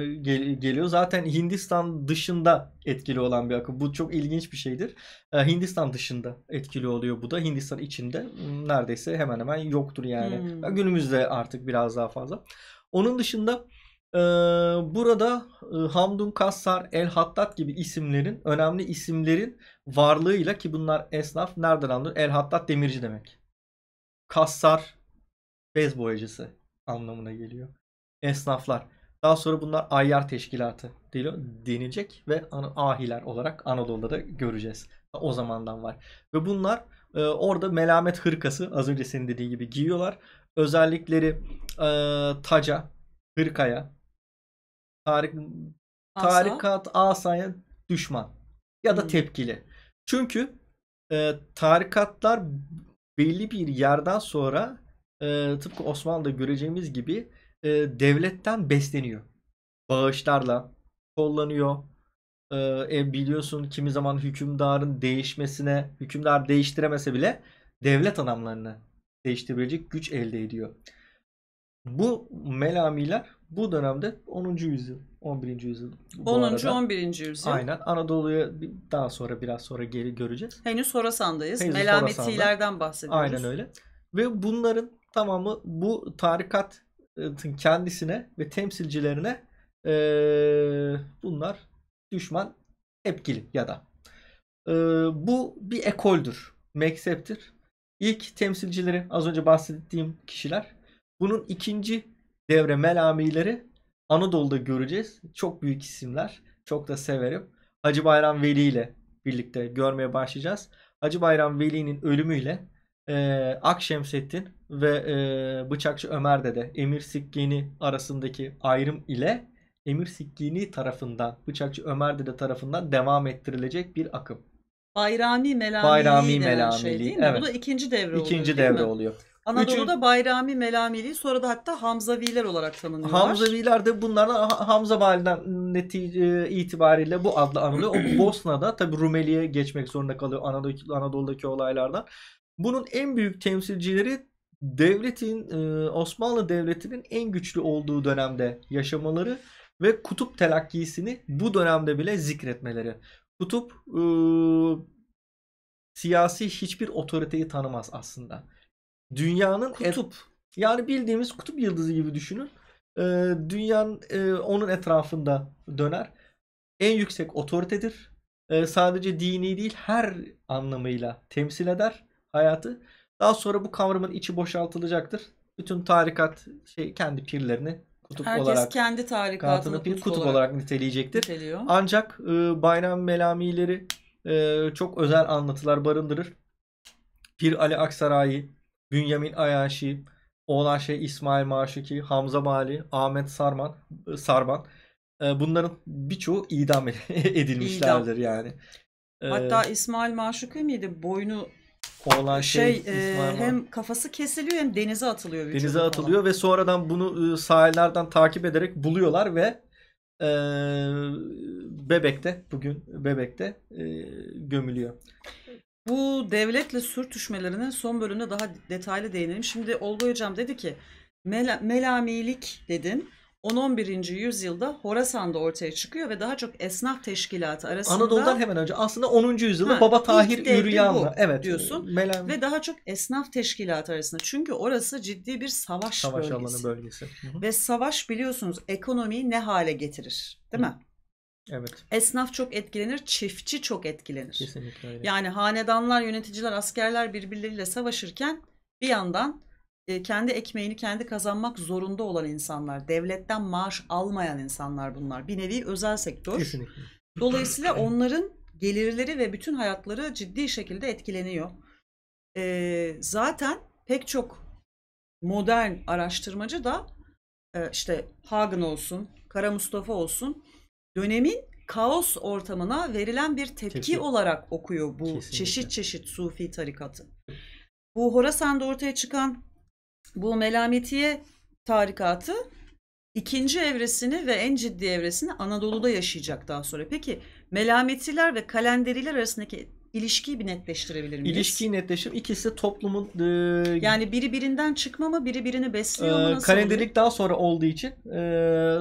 e, gel, geliyor. Zaten Hindistan dışında etkili olan bir akım. Bu çok ilginç bir şeydir. E, Hindistan dışında etkili oluyor bu da. Hindistan içinde neredeyse hemen hemen yoktur yani. Hmm. Günümüzde artık biraz daha fazla. Onun dışında e, burada e, Hamdun Kassar, El Hattat gibi isimlerin, önemli isimlerin varlığıyla ki bunlar esnaf nereden anlıyor? El Hattat demirci demek. Kassar bez boyacısı anlamına geliyor. Esnaflar. Daha sonra bunlar ayyar teşkilatı denilecek ve ahiler olarak Anadolu'da da göreceğiz. O zamandan var. Ve bunlar e, orada melamet hırkası az önce senin dediği gibi giyiyorlar. Özellikleri e, taca, hırkaya, tarik, tarikat asaya düşman ya da hmm. tepkili. Çünkü e, tarikatlar belli bir yerden sonra e, tıpkı Osmanlı'da göreceğimiz gibi e, devletten besleniyor. Bağışlarla kollanıyor. Ee, e, biliyorsun kimi zaman hükümdarın değişmesine, hükümdar değiştiremese bile devlet adamlarını değiştirebilecek güç elde ediyor. Bu melamiler bu dönemde 10. yüzyıl, 11. yüzyıl. 10. Arada. 11. yüzyıl. Aynen. Anadolu'ya daha sonra biraz sonra geri göreceğiz. Henüz Horasan'dayız. Henüz Melametilerden bahsediyoruz. Aynen öyle. Ve bunların tamamı bu tarikatın ıı, kendisine ve temsilcilerine e, bunlar düşman epkili ya da. E, bu bir ekoldür, mezheptir. İlk temsilcileri az önce bahsettiğim kişiler. Bunun ikinci devre melamileri Anadolu'da göreceğiz. Çok büyük isimler. Çok da severim. Hacı Bayram Veli ile birlikte görmeye başlayacağız. Hacı Bayram Veli'nin ölümüyle e, Akşemseddin ve e, Bıçakçı Ömer Dede Emir Sikkeni arasındaki ayrım ile Emir Sikkini tarafından Bıçakçı Ömer Dede tarafından devam ettirilecek bir akım. Bayrami melameli Bayrami melameli. Şey Evet. Bu da ikinci devre oluyor. İkinci devre oluyor. Anadolu'da Bayrami Melameli sonra da hatta Hamzaviler olarak tanınıyorlar. Hamzaviler de bunlardan Hamza Vali'den netice itibariyle bu adla anılıyor. [CLEARS THROAT] O Bosna'da tabi Rumeli'ye geçmek zorunda kalıyor Anadolu'daki olaylardan. Bunun en büyük temsilcileri devletin e, Osmanlı Devleti'nin en güçlü olduğu dönemde yaşamaları ve kutup telakkisini bu dönemde bile zikretmeleri. Kutup e, siyasi hiçbir otoriteyi tanımaz aslında. Dünyanın kutup yani bildiğimiz kutup yıldızı gibi düşünün. E, dünyanın e, onun etrafında döner. En yüksek otoritedir. E, sadece dini değil her anlamıyla temsil eder hayatı. Daha sonra bu kavramın içi boşaltılacaktır. Bütün tarikat şey kendi pirlerini kutup Herkes olarak kendi tarikatını kutup, kutup olarak, olarak niteleyecektir. Niteliyor. Ancak e, bayram melamileri e, çok özel anlatılar barındırır. Pir Ali Aksaray, Bünyamin Ayaşi, Oğlan şey İsmail Maşuki, Hamza Mali, Ahmet Sarman, e, Sarman. E, bunların birçoğu idam [LAUGHS] edilmişlerdir İdam. yani. E, Hatta İsmail Maşuki miydi? Boynu olan şey, şey e, hem kafası kesiliyor hem denize atılıyor. Denize atılıyor falan. ve sonradan bunu sahillerden takip ederek buluyorlar ve e, Bebek'te bugün Bebek'te e, gömülüyor. Bu devletle sürtüşmelerinin son bölümde daha detaylı değinelim. Şimdi Olga Hocam dedi ki mel melamilik dedin. 10-11. yüzyılda Horasan'da ortaya çıkıyor ve daha çok esnaf teşkilatı arasında Anadolu'dan hemen önce aslında 10. yüzyılda ha, Baba Tahir Üryan'la evet diyorsun Melen... ve daha çok esnaf teşkilatı arasında. Çünkü orası ciddi bir savaş, savaş bölgesi. alanı bölgesi. Hı-hı. Ve savaş biliyorsunuz ekonomiyi ne hale getirir, değil Hı. mi? Evet. Esnaf çok etkilenir, çiftçi çok etkilenir. Kesinlikle öyle. Yani hanedanlar, yöneticiler, askerler birbirleriyle savaşırken bir yandan kendi ekmeğini kendi kazanmak zorunda olan insanlar, devletten maaş almayan insanlar bunlar. Bir nevi özel sektör. Kesinlikle. Dolayısıyla [CLEARS THROAT] onların gelirleri ve bütün hayatları ciddi şekilde etkileniyor. E, zaten pek çok modern araştırmacı da işte Hagen olsun, Kara Mustafa olsun dönemin kaos ortamına verilen bir tepki Kesinlikle. olarak okuyor bu Kesinlikle. çeşit çeşit sufi tarikatı. Bu Horasan'da ortaya çıkan bu melametiye tarikatı ikinci evresini ve en ciddi evresini Anadolu'da yaşayacak daha sonra. Peki melametiler ve kalenderiler arasındaki ilişkiyi bir netleştirebilir miyiz? İlişkiyi netleştirelim. İkisi toplumun... E, yani biri birinden çıkma mı, biri birini besliyor mu? E, nasıl kalenderlik oluyor? daha sonra olduğu için e,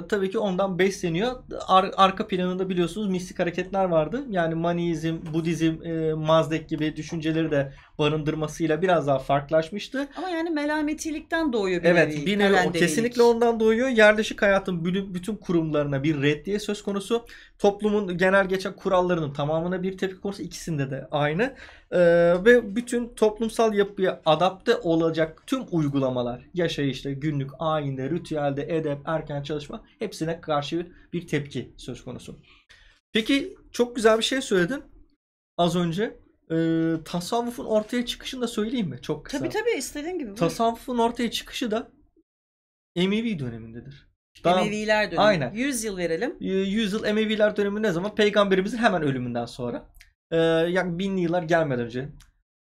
tabii ki ondan besleniyor. Ar, arka planında biliyorsunuz mistik hareketler vardı. Yani Maniizm, Budizm, e, Mazdek gibi düşünceleri de barındırmasıyla biraz daha farklılaşmıştı. Ama yani melametilikten doğuyor bir Evet nevi, bir nevi kesinlikle ondan doğuyor. Yerleşik hayatın bütün kurumlarına bir reddiye söz konusu. Toplumun genel geçen kurallarının tamamına bir tepki konusu ikisinde de aynı. Ee, ve bütün toplumsal yapıya adapte olacak tüm uygulamalar yaşayışta, günlük, ayinde, ritüelde, edep, erken çalışma hepsine karşı bir tepki söz konusu. Peki çok güzel bir şey söyledin az önce e, tasavvufun ortaya çıkışını da söyleyeyim mi? Çok kısa. Tabii tabii istediğin gibi. Buyur. Tasavvufun ortaya çıkışı da Emevi dönemindedir. Daha, Emeviler dönemi. Aynen. 100 yıl verelim. 100 ee, yıl Emeviler dönemi ne zaman? Peygamberimizin hemen ölümünden sonra. Ee, yani binli yıllar gelmeden önce.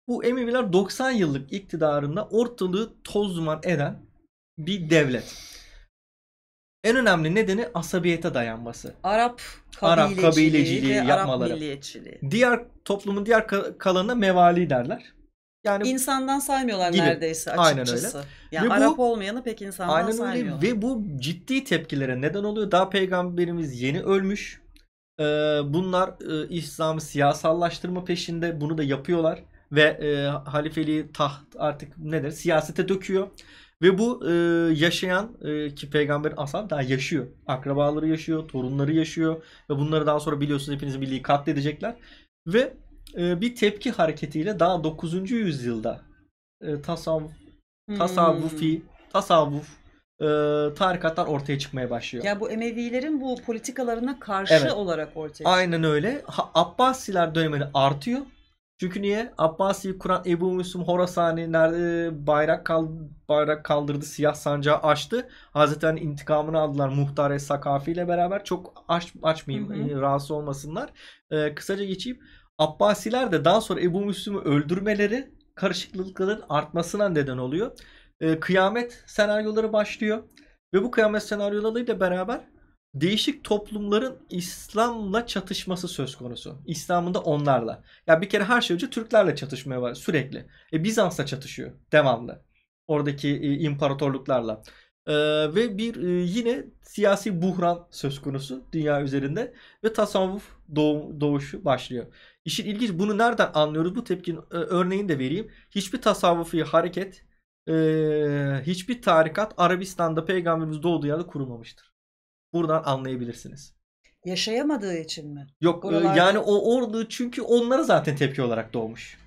Bu Emeviler 90 yıllık iktidarında ortalığı toz duman eden bir devlet. En önemli nedeni asabiyete dayanması. Arap Arap kabileciliği, yapmaları. Arap milliyetçiliği. Diğer toplumun diğer kalanına mevali derler. Yani insandan saymıyorlar gibi. neredeyse açıkçası. Aynen öyle. Yani ve Arap bu, olmayanı pek insandan aynen öyle. Ve bu ciddi tepkilere neden oluyor. Daha peygamberimiz yeni ölmüş. Ee, bunlar e, İslam'ı siyasallaştırma peşinde bunu da yapıyorlar ve e, halifeliği taht artık nedir siyasete döküyor ve bu e, yaşayan e, ki peygamber aslan daha yaşıyor. Akrabaları yaşıyor, torunları yaşıyor. Ve bunları daha sonra biliyorsunuz hepiniz birliği katledecekler. Ve e, bir tepki hareketiyle daha 9. yüzyılda e, tasavvuf, hmm. tasavvufi, tasavvuf e, tarikatlar ortaya çıkmaya başlıyor. Ya bu Emevilerin bu politikalarına karşı evet. olarak ortaya çıkıyor. Aynen öyle. Ha, Abbasiler döneminde artıyor çünkü niye? Abbasi kuran Ebu Müslüm Horasani nerede e, bayrak, kal bayrak kaldırdı, siyah sancağı açtı. Hazreti Ali intikamını aldılar Muhtar Sakafi ile beraber. Çok aç, açmayayım, hı hı. E, rahatsız olmasınlar. Ee, kısaca geçeyim. Abbasiler de daha sonra Ebu Müslüm'ü öldürmeleri karışıklıkların artmasına neden oluyor. Ee, kıyamet senaryoları başlıyor. Ve bu kıyamet senaryolarıyla beraber değişik toplumların İslam'la çatışması söz konusu. İslam'ın da onlarla. Ya bir kere her şey önce Türklerle çatışmaya var sürekli. E, Bizans'la çatışıyor devamlı. Oradaki e, imparatorluklarla. E, ve bir e, yine siyasi buhran söz konusu dünya üzerinde ve tasavvuf doğum, doğuşu başlıyor. İşin ilginç bunu nereden anlıyoruz? Bu tepkin e, örneğini de vereyim. Hiçbir tasavvufi hareket, e, hiçbir tarikat Arabistan'da peygamberimiz doğduğu yerde kurulmamıştır. Buradan anlayabilirsiniz. Yaşayamadığı için mi? Yok e, Buralarda... yani o ordu çünkü onlara zaten tepki olarak doğmuş.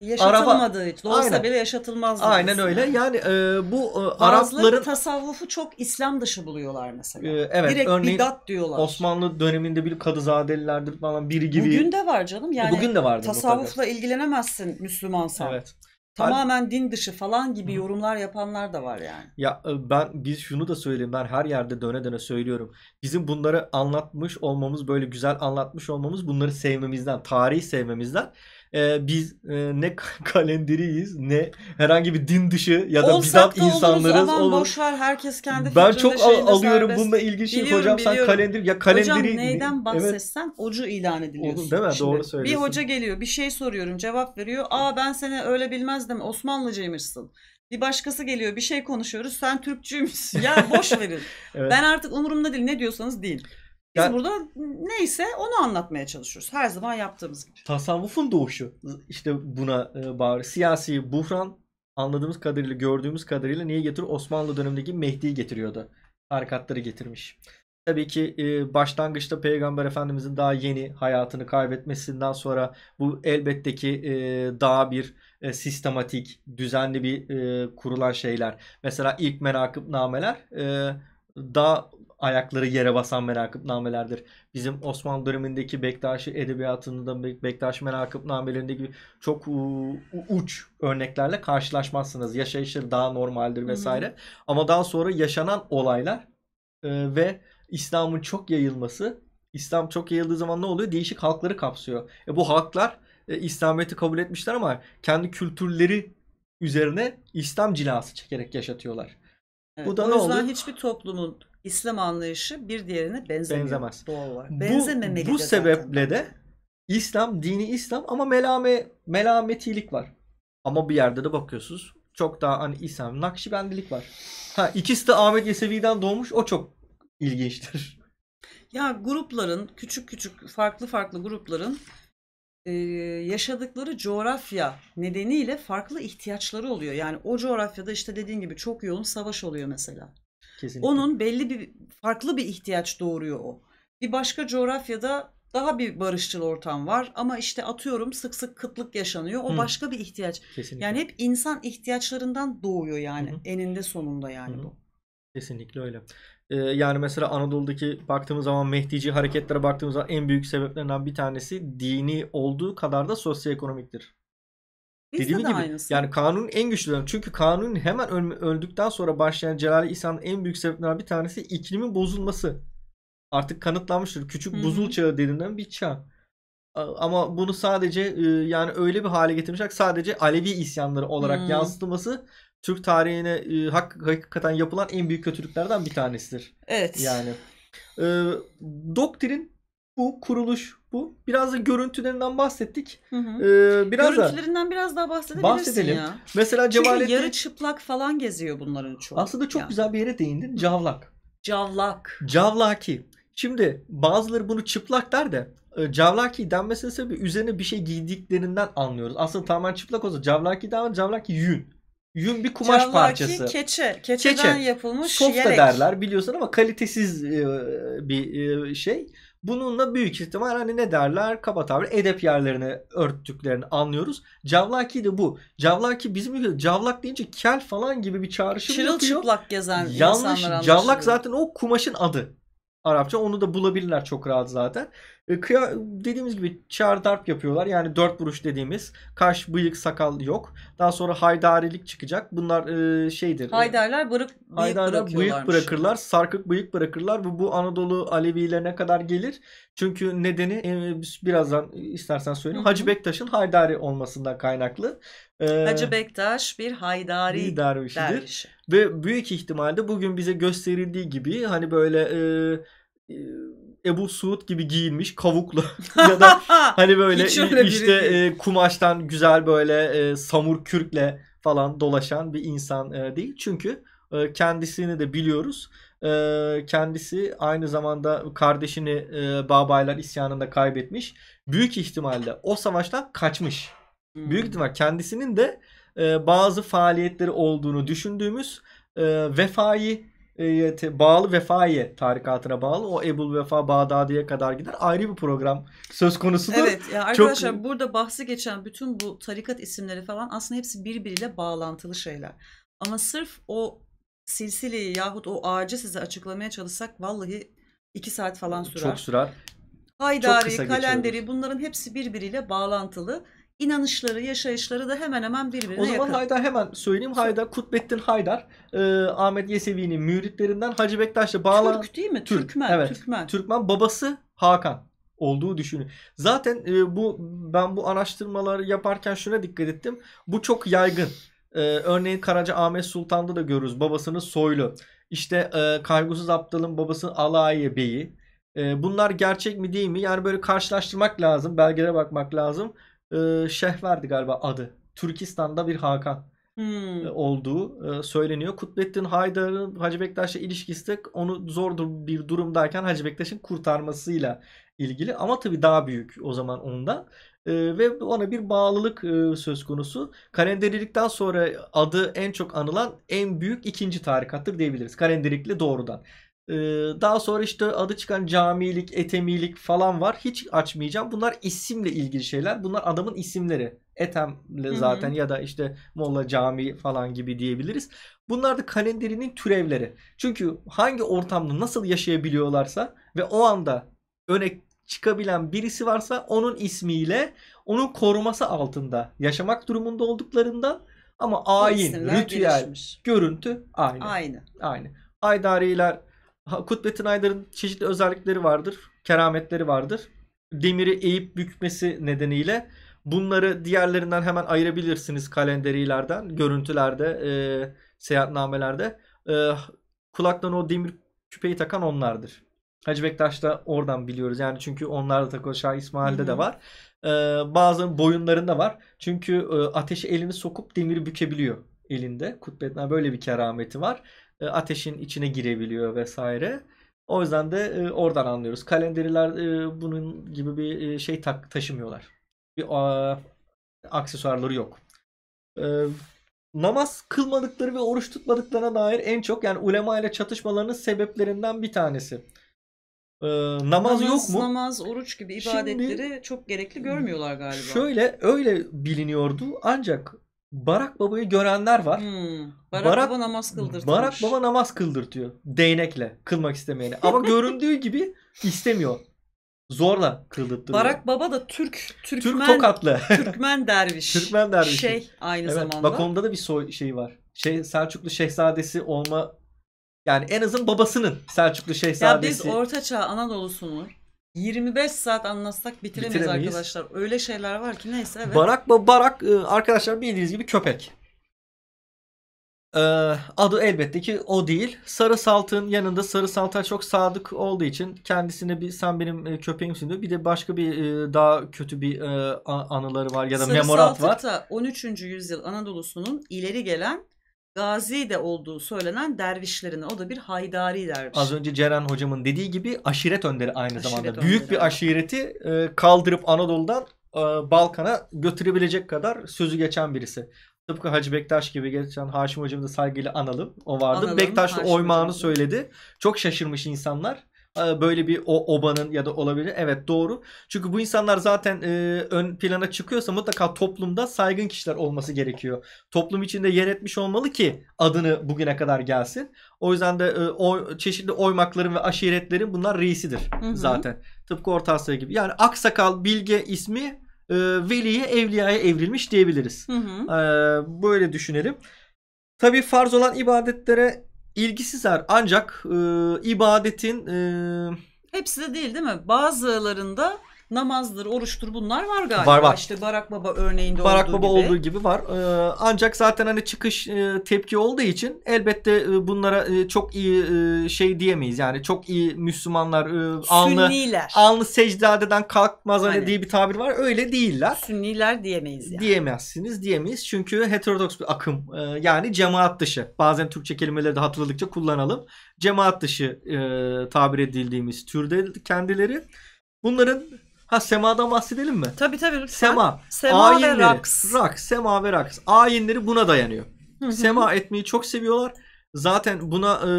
Yaşatılmadığı için. Doğsa aynen. bile yaşatılmaz. Aynen aslında. öyle. Yani e, bu e, Bazıları Arapların... tasavvufu çok İslam dışı buluyorlar mesela. E, evet. Direkt örneğin, bidat diyorlar. Osmanlı döneminde bir kadızadelilerdir falan biri gibi. Bugün de var canım. Yani e, bugün de vardı. Tasavvufla mutlaka. ilgilenemezsin Müslümansan. Evet tamamen din dışı falan gibi yorumlar yapanlar da var yani. Ya e, ben biz şunu da söyleyeyim ben her yerde döne döne söylüyorum. Bizim bunları anlatmış olmamız böyle güzel anlatmış olmamız bunları sevmemizden, tarihi sevmemizden e, biz e, ne [LAUGHS] kalenderiyiz ne herhangi bir din dışı ya da Olsak bidat da oluruz, insanlarız. Aman olur. boş ver herkes kendi Ben çok al- alıyorum bununla ilgili şey Biliyorum, sen biliyorum. ya kalenderi Hocam neyden bahsetsen ocu ilan ediliyorsun. Oğlum, değil mi? Doğru Bir hoca geliyor bir şey soruyorum cevap veriyor. Aa ben seni öyle bilmezdim Osmanlıcaymışsın. Bir başkası geliyor bir şey konuşuyoruz sen Türkçüymüşsün. [LAUGHS] Ya boş verin. [LAUGHS] Evet. Ben artık umurumda değil ne diyorsanız değil. Biz yani, burada neyse onu anlatmaya çalışıyoruz. Her zaman yaptığımız gibi. Tasavvufun doğuşu işte buna e, bağır. Siyasi buhran anladığımız kadarıyla gördüğümüz kadarıyla niye getir Osmanlı dönemindeki Mehdi'yi getiriyordu. Tarikatları getirmiş. Tabii ki e, başlangıçta Peygamber Efendimizin daha yeni hayatını kaybetmesinden sonra bu elbette ki e, daha bir e, sistematik, düzenli bir e, kurulan şeyler. Mesela ilk menakıbnameler e, daha ayakları yere basan merakıpnamelerdir. Bizim Osmanlı dönemindeki Bektaşi edebiyatında da Bektaşi gibi çok uç örneklerle karşılaşmazsınız. Yaşayışı daha normaldir vesaire. Hı Ama daha sonra yaşanan olaylar e, ve İslam'ın çok yayılması, İslam çok yayıldığı zaman ne oluyor? Değişik halkları kapsıyor. E, bu halklar e, İslamiyet'i kabul etmişler ama kendi kültürleri üzerine İslam cilası çekerek yaşatıyorlar. Evet, bu da o ne yüzden oldu? hiçbir toplumun İslam anlayışı bir diğerine benzemiyor. Benzemez. Doğal olarak. Benzememeli bu, bu sebeple zaten. de İslam dini İslam ama melame melametilik var. Ama bir yerde de bakıyorsunuz çok daha hani İslam Nakşibendilik var. Ha ikisi de Ahmet Yesevi'den doğmuş. O çok ilginçtir. [LAUGHS] Ya grupların küçük küçük farklı farklı grupların e, yaşadıkları coğrafya nedeniyle farklı ihtiyaçları oluyor. Yani o coğrafyada işte dediğin gibi çok yoğun savaş oluyor mesela. Kesinlikle. Onun belli bir farklı bir ihtiyaç doğuruyor o. Bir başka coğrafyada daha bir barışçıl ortam var ama işte atıyorum sık sık kıtlık yaşanıyor. O Hı. başka bir ihtiyaç. Kesinlikle. Yani hep insan ihtiyaçlarından doğuyor yani Hı. eninde sonunda yani Hı. bu. Kesinlikle öyle. Ee, yani mesela Anadolu'daki baktığımız zaman Mehdici hareketlere baktığımız zaman en büyük sebeplerinden bir tanesi dini olduğu kadar da sosyoekonomiktir. Dediğim de gibi aynısı. yani kanunun en güçlü güçlüleri. Çünkü kanunun hemen öldükten sonra başlayan Celal İhsan'ın en büyük sebeplerinden bir tanesi iklimin bozulması. Artık kanıtlanmıştır. Küçük Hı-hı. buzul çağı denilen bir çağ. Ama bunu sadece e, yani öyle bir hale getirmişler sadece Alevi isyanları olarak Hı-hı. yansıtılması Türk tarihine e, hakikaten yapılan en büyük kötülüklerden bir tanesidir. Evet. Yani e, doktrin bu kuruluş bu. Biraz da görüntülerinden bahsettik. Hı hı. Ee, biraz Görüntülerinden da, biraz daha bahsedebilirsin bahsedelim. ya. Mesela Cemalettin... yarı çıplak falan geziyor bunların çoğu. Aslında çok yani. güzel bir yere değindin. Cavlak. Cavlak. Cavlaki. Şimdi bazıları bunu çıplak der de e, Cavlaki denmesinin sebebi üzerine bir şey giydiklerinden anlıyoruz. Aslında tamamen çıplak olsa Cavlaki denmez. Cavlaki yün. Yün bir kumaş Cavlaki parçası. keçe. Keçeden keçe. yapılmış Soft yelek. derler biliyorsun ama kalitesiz e, bir e, şey. Bununla büyük ihtimal hani ne derler kaba tabir edep yerlerini örttüklerini anlıyoruz. Cavlaki de bu. Cavlaki bizim ülkede cavlak deyince kel falan gibi bir çağrışım Çırılçıplak yapıyor. Çırılçıplak gezen Yanlış, insanlar Cavlak zaten o kumaşın adı. Arapça onu da bulabilirler çok rahat zaten dediğimiz gibi çağır darp yapıyorlar. Yani dört vuruş dediğimiz. Kaş, bıyık, sakal yok. Daha sonra haydarilik çıkacak. Bunlar e, şeydir. E, haydarlar bırık, bıyık haydarlar bıyık bırakırlar. Sarkık bıyık bırakırlar. Bu, bu Anadolu Alevilerine kadar gelir. Çünkü nedeni e, birazdan e, istersen söyleyeyim. Hı hı. Hacı Bektaş'ın haydari olmasından kaynaklı. E, Hacı Bektaş bir haydari bir dervişidir. Ve büyük ihtimalle bugün bize gösterildiği gibi hani böyle... E, e Ebu Suud gibi giyinmiş kavuklu [LAUGHS] [LAUGHS] ya da hani böyle işte e, kumaştan güzel böyle e, samur kürkle falan dolaşan bir insan e, değil. Çünkü e, kendisini de biliyoruz. E, kendisi aynı zamanda kardeşini e, Babaylar isyanında kaybetmiş. Büyük ihtimalle o savaştan kaçmış. Hmm. Büyük ihtimal kendisinin de e, bazı faaliyetleri olduğunu düşündüğümüz e, vefayı e, bağlı vefaiye tarikatına bağlı. O Ebul Vefa Bağdadi'ye kadar gider. Ayrı bir program söz konusudur. Evet ya arkadaşlar Çok... burada bahsi geçen bütün bu tarikat isimleri falan aslında hepsi birbiriyle bağlantılı şeyler. Ama sırf o silsileyi yahut o ağacı size açıklamaya çalışsak vallahi iki saat falan sürer. Çok sürer. Haydari, kalenderi geçiyoruz. bunların hepsi birbiriyle bağlantılı inanışları, yaşayışları da hemen hemen birbirine yakın. O zaman yakın. Haydar hemen söyleyeyim. Haydar, Kutbettin Haydar, e, Ahmet Yesevi'nin müritlerinden Hacı Bektaş'la bağlanan... Türk değil mi? Türk, Türkmen. Evet. Türkmen. Türkmen. Babası Hakan olduğu düşünülüyor. Zaten e, bu ben bu araştırmaları yaparken şuna dikkat ettim. Bu çok yaygın. E, örneğin Karaca Ahmet Sultan'da da görürüz. Babasının soylu. İşte e, Kaygısız Aptal'ın babası Alaye Bey'i. E, bunlar gerçek mi değil mi? Yani böyle karşılaştırmak lazım. Belgelere bakmak lazım. Ee, Şeh Şehver'di galiba adı. Türkistan'da bir Hakan hmm. E, olduğu e, söyleniyor. Kutbettin Haydar'ın Hacı Bektaş'la ilişkisi de onu zor bir durumdayken Hacı Bektaş'ın kurtarmasıyla ilgili. Ama tabii daha büyük o zaman onda. Ee, ve ona bir bağlılık e, söz konusu. Kalenderilikten sonra adı en çok anılan en büyük ikinci tarikattır diyebiliriz. Kalenderilikle doğrudan. Ee, daha sonra işte adı çıkan camilik, etemilik falan var. Hiç açmayacağım. Bunlar isimle ilgili şeyler. Bunlar adamın isimleri. Etem'le zaten ya da işte Molla cami falan gibi diyebiliriz. Bunlar da kalenderinin türevleri. Çünkü hangi ortamda nasıl yaşayabiliyorlarsa ve o anda öne çıkabilen birisi varsa onun ismiyle onun koruması altında yaşamak durumunda olduklarından ama ayin, ritüel, görüntü aynı. Aynı. Aynı. Aydariler Kutbetin Aydar'ın çeşitli özellikleri vardır, kerametleri vardır. Demiri eğip bükmesi nedeniyle bunları diğerlerinden hemen ayırabilirsiniz kalenderilerden, görüntülerde, e, seyahatnamelerde. E, kulaktan o demir küpeyi takan onlardır. Hacı Bektaş da oradan biliyoruz. Yani çünkü onlar da takıyor. Şah İsmail'de hı de var. Ee, bazı boyunlarında var. Çünkü e, ateşi elini sokup demiri bükebiliyor elinde. Kutbettin böyle bir kerameti var. E, ateşin içine girebiliyor vesaire. O yüzden de e, oradan anlıyoruz. Kalenderiler e, bunun gibi bir şey taşımıyorlar. Bir aksesuarları yok. namaz kılmadıkları ve oruç tutmadıklarına dair en çok yani ulema ile çatışmalarının sebeplerinden bir tanesi. Ee, namaz, namaz yok mu? Namaz, oruç gibi ibadetleri Şimdi, çok gerekli görmüyorlar galiba. Şöyle öyle biliniyordu ancak Barak Baba'yı görenler var. Hmm. Barak, Barak Baba namaz kıldırtıyor. Barak Baba namaz kıldırtıyor. Değnekle kılmak istemeyeni. Ama [LAUGHS] göründüğü gibi istemiyor. Zorla kıldırttırıyor. Barak Baba da Türk, Türkmen, Türk tokatlı. [LAUGHS] Türkmen derviş. Türkmen derviş. Şey aynı evet, zamanda. Bak onda da bir soy şeyi var. Şey Selçuklu şehzadesi olma yani en azın babasının Selçuklu şehzadesi. Ya biz Ortaçağ Anadolu'sunu 25 saat anlatsak bitiremeyiz, Bitiremeyiz. arkadaşlar. Öyle şeyler var ki neyse evet. Barak mı Barak e, arkadaşlar bildiğiniz gibi köpek. E, adı elbette ki o değil. Sarı Salt'ın yanında Sarı Salt'a çok sadık olduğu için kendisine bir sen benim e, köpeğimsin diyor. Bir de başka bir e, daha kötü bir e, anıları var ya da Sarı memorat var. Saltık da 13. yüzyıl Anadolu'sunun ileri gelen gazi de olduğu söylenen dervişlerin o da bir haydari derviş. Az önce Ceren hocamın dediği gibi aşiret önderi aynı aşiret zamanda. Önderi. Büyük bir aşireti e, kaldırıp Anadolu'dan e, Balkan'a götürebilecek kadar sözü geçen birisi. Tıpkı Hacı Bektaş gibi geçen Haşim hocamı da saygıyla analım. O vardı. Analım, Bektaş da oymağını söyledi. Çok şaşırmış insanlar. Ee, böyle bir o obanın ya da olabilir. Evet doğru. Çünkü bu insanlar zaten e, ön plana çıkıyorsa mutlaka toplumda saygın kişiler olması gerekiyor. Toplum içinde yer etmiş olmalı ki adını bugüne kadar gelsin. O yüzden de e, o çeşitli oymakların ve aşiretlerin bunlar reisidir hı hı. zaten. Tıpkı Orta Asya gibi. Yani aksakal bilge ismi e, veliye evliyaya evrilmiş diyebiliriz. Hı hı. E, böyle düşünelim. Tabi farz olan ibadetlere ilgisizler ancak e, ibadetin... E, Hepsi de değil değil mi? Bazılarında namazdır, oruçtur bunlar var galiba. Var var. İşte Barak Baba örneğinde Barak olduğu Baba gibi. olduğu gibi var. Ee, ancak zaten hani çıkış e, tepki olduğu için elbette e, bunlara e, çok iyi şey diyemeyiz. Yani çok iyi Müslümanlar alnı alnı secdadeden kalkmaz hani, diye bir tabir var. Öyle değiller. Sünniler diyemeyiz yani. Diyemezsiniz, diyemeyiz. Çünkü heterodoks bir akım. yani cemaat dışı. Bazen Türkçe kelimeleri de hatırladıkça kullanalım. Cemaat dışı e, tabir edildiğimiz türde kendileri. Bunların Ha semadan bahsedelim mi? Tabi tabi. Sema. Sema ayinleri, ve raks. Raks, sema ve raks. Ayinleri buna dayanıyor. sema etmeyi çok seviyorlar. Zaten buna e,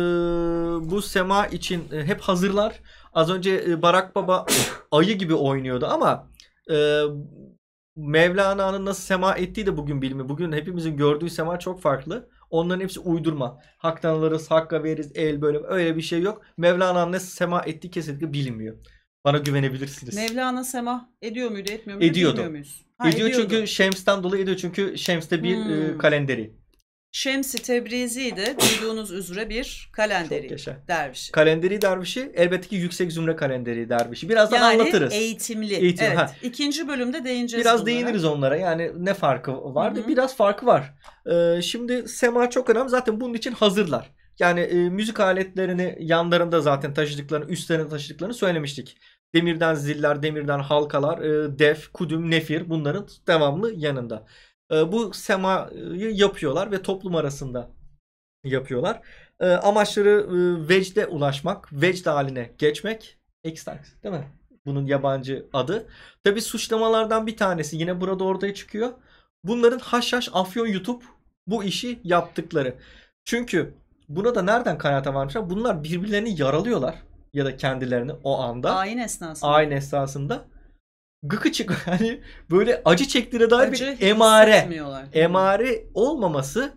bu sema için e, hep hazırlar. Az önce e, Barak Baba [COUGHS] ayı gibi oynuyordu ama e, Mevlana'nın nasıl sema ettiği de bugün bilimi. Bugün hepimizin gördüğü sema çok farklı. Onların hepsi uydurma. Haktan alırız, hakka veririz, el böyle öyle bir şey yok. Mevlana'nın nasıl sema ettiği kesinlikle bilinmiyor. Bana güvenebilirsiniz. Mevlana Sema ediyor muydu etmiyor muydu Ediyordu. bilmiyor muyuz? Ha, ediyor çünkü Şems'ten dolayı ediyor. Çünkü Şems'te bir Hmm. e, kalenderi. Şemsi Tebrizi de duyduğunuz üzere bir kalenderi yaşa. Kalenderi dervişi elbette ki yüksek zümre kalenderi dervişi. Birazdan yani anlatırız. eğitimli. Eğitim, evet. İkinci bölümde değineceğiz Biraz bunlara. değiniriz onlara. Yani ne farkı vardı? Hı hı. Biraz farkı var. Ee, şimdi sema çok önemli. Zaten bunun için hazırlar. Yani e, müzik aletlerini yanlarında zaten taşıdıklarını, üstlerine taşıdıklarını söylemiştik. Demirden ziller, demirden halkalar, e, def, kudüm, nefir bunların devamlı yanında. E, bu semayı yapıyorlar ve toplum arasında yapıyorlar. E, amaçları e, vecde ulaşmak, vecde haline geçmek. Ekstaks değil mi? Bunun yabancı adı. Tabi suçlamalardan bir tanesi yine burada ortaya çıkıyor. Bunların haşhaş afyon YouTube bu işi yaptıkları. Çünkü buna da nereden kanaat varmışlar? Bunlar birbirlerini yaralıyorlar ya da kendilerini o anda ayin esnasında ayin esnasında gıkı çık [LAUGHS] yani böyle acı çektire dair acı bir emare emare olmaması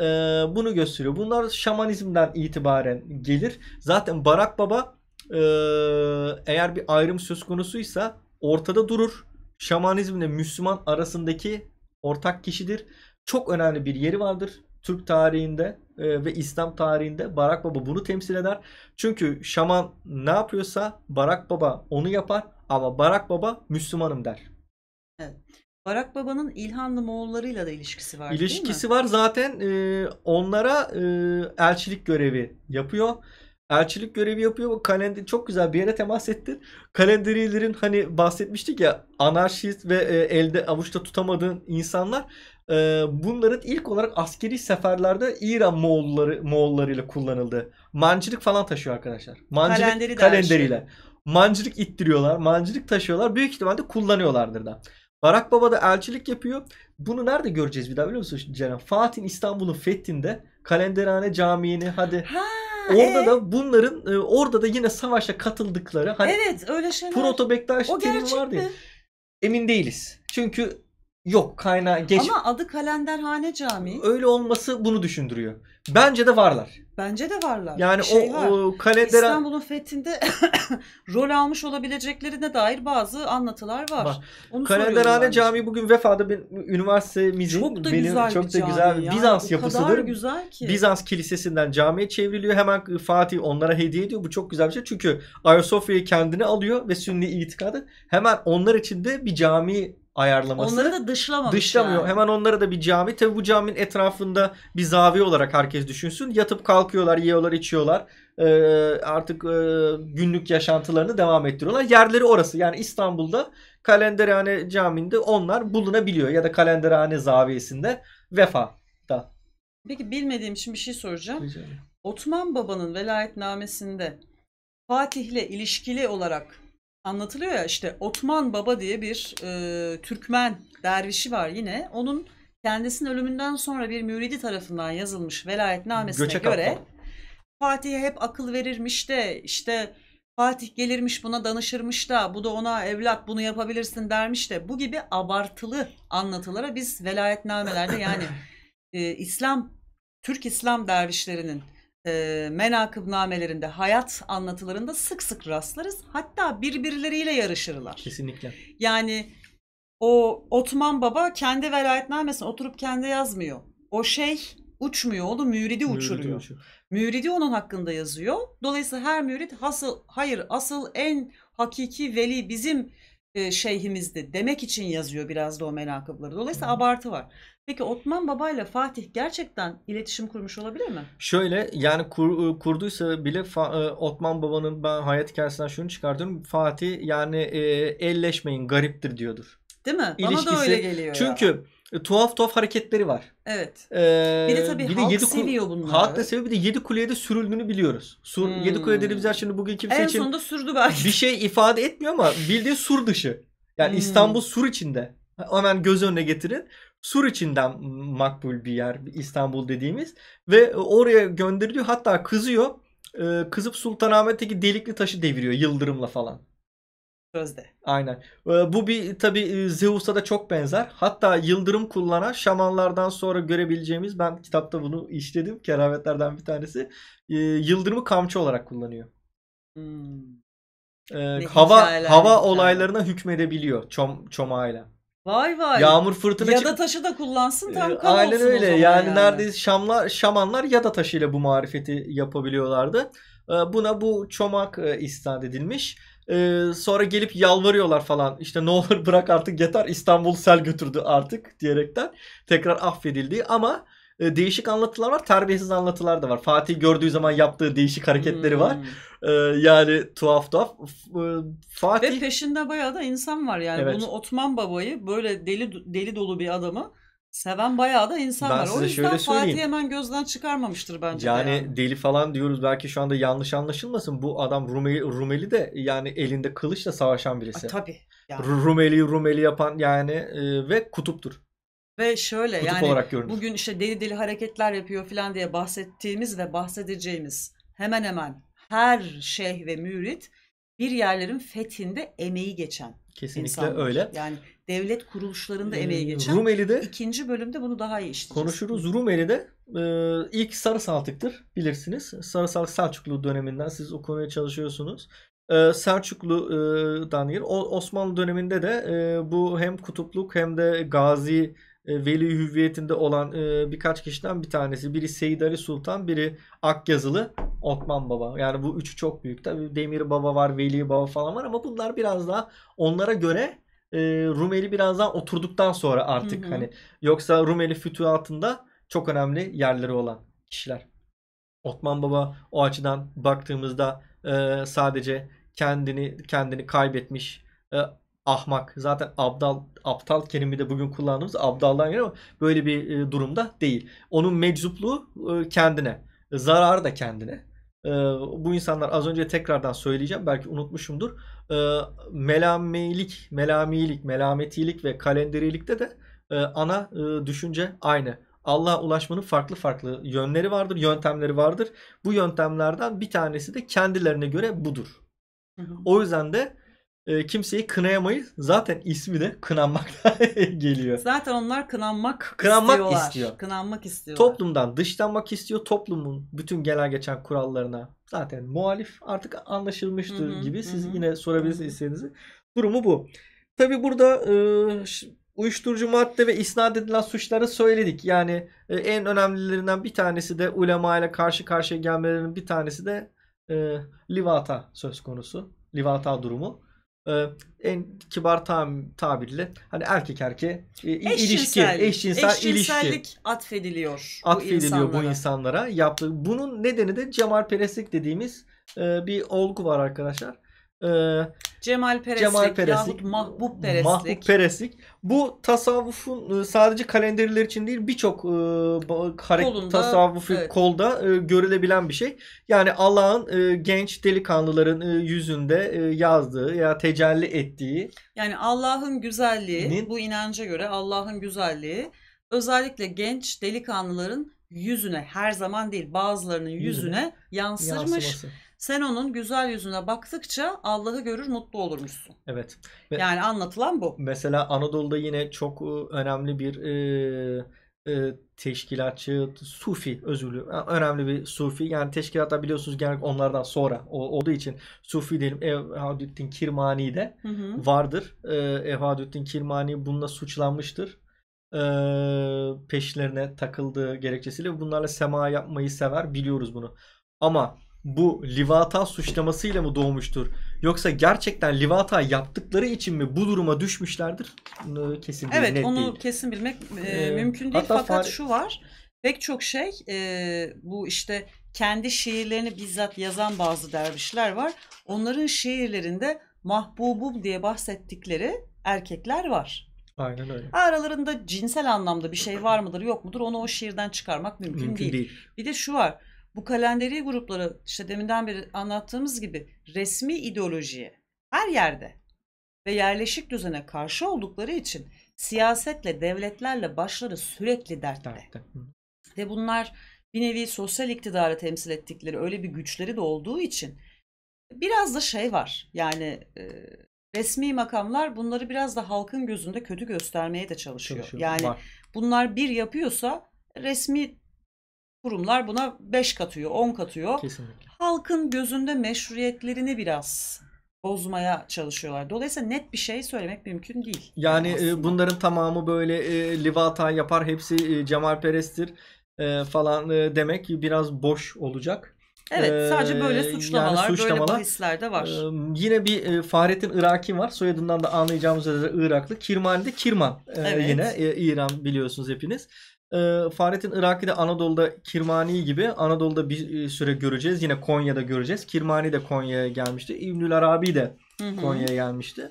e, bunu gösteriyor. Bunlar şamanizmden itibaren gelir. Zaten Barak Baba e, eğer bir ayrım söz konusuysa ortada durur. Şamanizmle Müslüman arasındaki ortak kişidir. Çok önemli bir yeri vardır. Türk tarihinde e, ve İslam tarihinde Barak Baba bunu temsil eder. Çünkü şaman ne yapıyorsa Barak Baba onu yapar ama Barak Baba Müslümanım der. Evet. Barak Baba'nın İlhanlı Moğollarıyla da ilişkisi var İlişkisi var zaten e, onlara e, elçilik görevi yapıyor elçilik görevi yapıyor. O kalender çok güzel bir yere temas ettin. Kalenderilerin hani bahsetmiştik ya anarşist ve e, elde avuçta tutamadığın insanlar e, bunların ilk olarak askeri seferlerde İran Moğolları Moğollarıyla kullanıldı. Mancılık falan taşıyor arkadaşlar. Mancılık Kalenderi kalenderiyle. Şey. Mancılık ittiriyorlar. Mancılık taşıyorlar. Büyük ihtimalle kullanıyorlardır da. Barak Baba da elçilik yapıyor. Bunu nerede göreceğiz bir daha biliyor musun Ceren? Fatih İstanbul'un fethinde Kalenderhane Camii'ni hadi. Ha Orada ee? da bunların e, orada da yine savaşa katıldıkları hani Evet öyle şeyler. Proto Bektaşi terim vardı Mi? Emin değiliz. Çünkü yok kaynağı geç. Ama adı Kalenderhane Camii. Öyle olması bunu düşündürüyor. Bence de varlar. Bence de varlar. Yani şey o, var. o kalede İstanbul'un fethinde [COUGHS] rol almış olabileceklerine dair bazı anlatılar var. var. Onu Kalederhane Camii bugün Vefa'da ben, üniversitemizin çok da benim, güzel çok da güzel ya. Bizans o yapısıdır. güzel ki. Bizans kilisesinden camiye çevriliyor. Hemen Fatih onlara hediye ediyor. Bu çok güzel bir şey. Çünkü Ayasofya'yı kendine alıyor ve Sünni itikadı hemen onlar için de bir cami ayarlaması. Onları da dışlamamış. Dışlamıyor. Yani. Hemen onları da bir cami. Tabi bu caminin etrafında bir zaviye olarak herkes düşünsün. Yatıp kalkıyorlar, yiyorlar, içiyorlar. Ee, artık e, günlük yaşantılarını devam ettiriyorlar. Yerleri orası. Yani İstanbul'da Kalenderhane Camii'nde onlar bulunabiliyor. Ya da Kalenderhane Zaviyesi'nde Vefa'da. Peki bilmediğim için bir şey soracağım. Rica Osman Baba'nın velayetnamesinde Fatih'le ilişkili olarak anlatılıyor ya işte Otman Baba diye bir e, Türkmen dervişi var yine. Onun kendisinin ölümünden sonra bir müridi tarafından yazılmış velayetnamesine Göçek göre atma. Fatih'e hep akıl verirmiş de işte Fatih gelirmiş buna danışırmış da bu da ona evlat bunu yapabilirsin dermiş de bu gibi abartılı anlatılara biz velayetnamelerde yani [LAUGHS] e, İslam Türk İslam dervişlerinin e, menakıbnamelerinde, hayat anlatılarında sık sık rastlarız. Hatta birbirleriyle yarışırlar. Kesinlikle. Yani o Otman Baba kendi velayetnamesini oturup kendi yazmıyor. O şey uçmuyor, onu müridi uçuruyor. Müridi, uçur. müridi onun hakkında yazıyor. Dolayısıyla her mürid hasıl, hayır asıl en hakiki veli bizim e, şeyhimizdi demek için yazıyor biraz da o menakıbları. Dolayısıyla hmm. abartı var. Peki Otman Baba ile Fatih gerçekten iletişim kurmuş olabilir mi? Şöyle yani kur, e, kurduysa bile Fa, e, Otman Baba'nın ben hayat hikayesinden şunu çıkartıyorum. Fatih yani e, elleşmeyin gariptir diyordur. Değil mi? İlişkisi, Bana da öyle geliyor. Çünkü ya e, tuhaf tuhaf hareketleri var. Evet. Ee, bir de tabii bir halk yedi seviyor bunları. Halk da seviyor. Bir de yedi kuleye de sürüldüğünü biliyoruz. Sur, hmm. Yedi kule dediğimizler şimdi bugün kimse en için... En sonunda sürdü belki. Bir şey ifade etmiyor ama bildiği sur dışı. Yani hmm. İstanbul sur içinde. Hemen göz önüne getirin. Sur içinden makbul bir yer İstanbul dediğimiz ve oraya gönderiliyor hatta kızıyor. Ee, kızıp Sultanahmet'teki delikli taşı deviriyor yıldırımla falan. Sözde. Aynen. Ee, bu bir tabi e, Zeus'a da çok benzer. Hatta yıldırım kullanan şamanlardan sonra görebileceğimiz ben kitapta bunu işledim. Kerametlerden bir tanesi. Ee, yıldırımı kamçı olarak kullanıyor. Hmm. Ee, hava hava olaylarına hükmedebiliyor çom, çomağıyla. Vay vay. Yağmur fırtına Ya da taşı da kullansın ee, tam kan Aynen olsun o öyle. zaman Yani, neredeyse Şamlar, Şamanlar ya da taşıyla bu marifeti yapabiliyorlardı. Ee, buna bu çomak e, edilmiş. Ee, sonra gelip yalvarıyorlar falan. İşte ne olur bırak artık yeter İstanbul sel götürdü artık diyerekten tekrar affedildi ama ee, değişik anlatılar var. Terbiyesiz anlatılar da var. Fatih gördüğü zaman yaptığı değişik hareketleri hmm. var. Ee, yani tuhaf tuhaf. E, Fatih... Ve peşinde bayağı da insan var yani. Evet. Bunu Otman Baba'yı böyle deli deli dolu bir adamı Seven bayağı da insan ben var. O yüzden Fatih hemen gözden çıkarmamıştır bence. Yani, de yani deli falan diyoruz belki şu anda yanlış anlaşılmasın. Bu adam Rumeli, Rumeli de yani elinde kılıçla savaşan birisi. Ay, tabii. Yani. Rumeli Rumeli yapan yani e, ve kutuptur. Ve şöyle Kutup yani olarak bugün işte deli deli hareketler yapıyor falan diye bahsettiğimiz ve bahsedeceğimiz hemen hemen her şeyh ve mürit bir yerlerin fethinde emeği geçen Kesinlikle insanlar. öyle. Yani devlet kuruluşlarında ee, emeği geçen. Rumeli'de ikinci bölümde bunu daha iyi işleyeceğiz. Konuşuruz. Rumeli'de e, ilk Sarı Saltık'tır bilirsiniz. Sarı Saltık Selçuklu döneminden siz o konuya çalışıyorsunuz. E, Selçuklu'dan e, gir. Osmanlı döneminde de e, bu hem kutupluk hem de gazi e, veli hüviyetinde olan e, birkaç kişiden bir tanesi. Biri Seyid Ali Sultan, biri Akyazılı Osman Baba. Yani bu üçü çok büyük. Tabi Demir Baba var, Veli Baba falan var ama bunlar biraz daha onlara göre e, Rumeli biraz daha oturduktan sonra artık hı hı. hani yoksa Rumeli altında çok önemli yerleri olan kişiler. Otman Baba o açıdan baktığımızda sadece kendini kendini kaybetmiş ahmak zaten abdal aptal kelimi de bugün kullandığımız abdaldan geliyor ama böyle bir e, durumda değil. Onun meczupluğu e, kendine, zararı da kendine. E, bu insanlar az önce tekrardan söyleyeceğim belki unutmuşumdur. E, melamelik, melamilik, melametilik ve kalenderilikte de e, ana e, düşünce aynı. Allah'a ulaşmanın farklı farklı yönleri vardır, yöntemleri vardır. Bu yöntemlerden bir tanesi de kendilerine göre budur. Hı hı. O yüzden de e, kimseyi kınayamayız. Zaten ismi de kınanmaktan [LAUGHS] geliyor. Zaten onlar kınanmak, kınanmak istiyorlar. istiyor. Kınanmak istiyor. Toplumdan dışlanmak istiyor. Toplumun bütün genel geçen kurallarına zaten muhalif artık anlaşılmıştır Hı-hı, gibi. Siz hı. yine sorabilirsiniz istediğinizi. Durumu bu. Tabi burada e, uyuşturucu madde ve isnat edilen suçları söyledik. Yani e, en önemlilerinden bir tanesi de ulema ile karşı karşıya gelmelerinin bir tanesi de e, livata söz konusu. Livata durumu. E, en kibar tam, tabirle hani erkek erkeğe e, eşcinsel ilişki, eşcinsel ilişki atfediliyor. Atfediliyor bu insanlara. bu insanlara yaptığı. Bunun nedeni de cemarperestlik dediğimiz e, bir olgu var arkadaşlar. Ee, Cemal Peresik, Cemal Pereslik yahut Mahbub Peresik, Mahbub Peresik. Bu tasavvufun e, sadece kalenderler için değil birçok e, Kolunda, tasavvufi evet. kolda e, görülebilen bir şey. Yani Allah'ın e, genç delikanlıların e, yüzünde e, yazdığı ya tecelli ettiği. Yani Allah'ın güzelliği Nin? bu inanca göre Allah'ın güzelliği özellikle genç delikanlıların yüzüne her zaman değil bazılarının yüzüne, yüzüne yansırmış. Yansıması sen onun güzel yüzüne baktıkça Allah'ı görür mutlu olurmuşsun. Evet. Ve yani anlatılan bu. Mesela Anadolu'da yine çok e, önemli bir e, e, teşkilatçı Sufi özürlü önemli bir Sufi yani teşkilatlar biliyorsunuz genellikle onlardan sonra o, olduğu için Sufi diyelim Evhadüddin Kirmani de hı hı. vardır. E, Evhadüddin Kirmani bununla suçlanmıştır. E, peşlerine takıldığı gerekçesiyle bunlarla sema yapmayı sever biliyoruz bunu. Ama bu Livata suçlamasıyla mı doğmuştur? Yoksa gerçekten Livata yaptıkları için mi bu duruma düşmüşlerdir? kesin bilmek Evet onu değil. kesin bilmek e, ee, mümkün değil. Hatta Fakat fare... şu var pek çok şey e, bu işte kendi şiirlerini bizzat yazan bazı dervişler var. Onların şiirlerinde mahbubum diye bahsettikleri erkekler var. Aynen öyle. Aralarında cinsel anlamda bir şey var mıdır yok mudur onu o şiirden çıkarmak mümkün, mümkün değil. değil. Bir de şu var bu kalenderi gruplara işte deminden beri anlattığımız gibi resmi ideolojiye her yerde ve yerleşik düzene karşı oldukları için siyasetle devletlerle başları sürekli dertte. dertte. Ve bunlar bir nevi sosyal iktidarı temsil ettikleri öyle bir güçleri de olduğu için biraz da şey var yani e, resmi makamlar bunları biraz da halkın gözünde kötü göstermeye de çalışıyor. çalışıyor. Yani var. bunlar bir yapıyorsa resmi kurumlar buna 5 katıyor, 10 katıyor. Kesinlikle. Halkın gözünde meşruiyetlerini biraz bozmaya çalışıyorlar. Dolayısıyla net bir şey söylemek mümkün değil. Yani e, aslında. bunların tamamı böyle e, Livata yapar, hepsi e, Cemal Perest'tir e, falan e, demek biraz boş olacak. Evet e, sadece böyle suçlamalar, yani suçlamalar böyle bahisler de var. E, yine bir e, Fahrettin Iraki var. Soyadından da anlayacağımız üzere Iraklı. Kirmani Kirman e, evet. yine e, İran biliyorsunuz hepiniz. E, Fahrettin Iraki Anadolu'da Kirmani gibi Anadolu'da bir e, süre göreceğiz. Yine Konya'da göreceğiz. Kirmani de Konya'ya gelmişti. İbnül Arabi de Konya'ya gelmişti.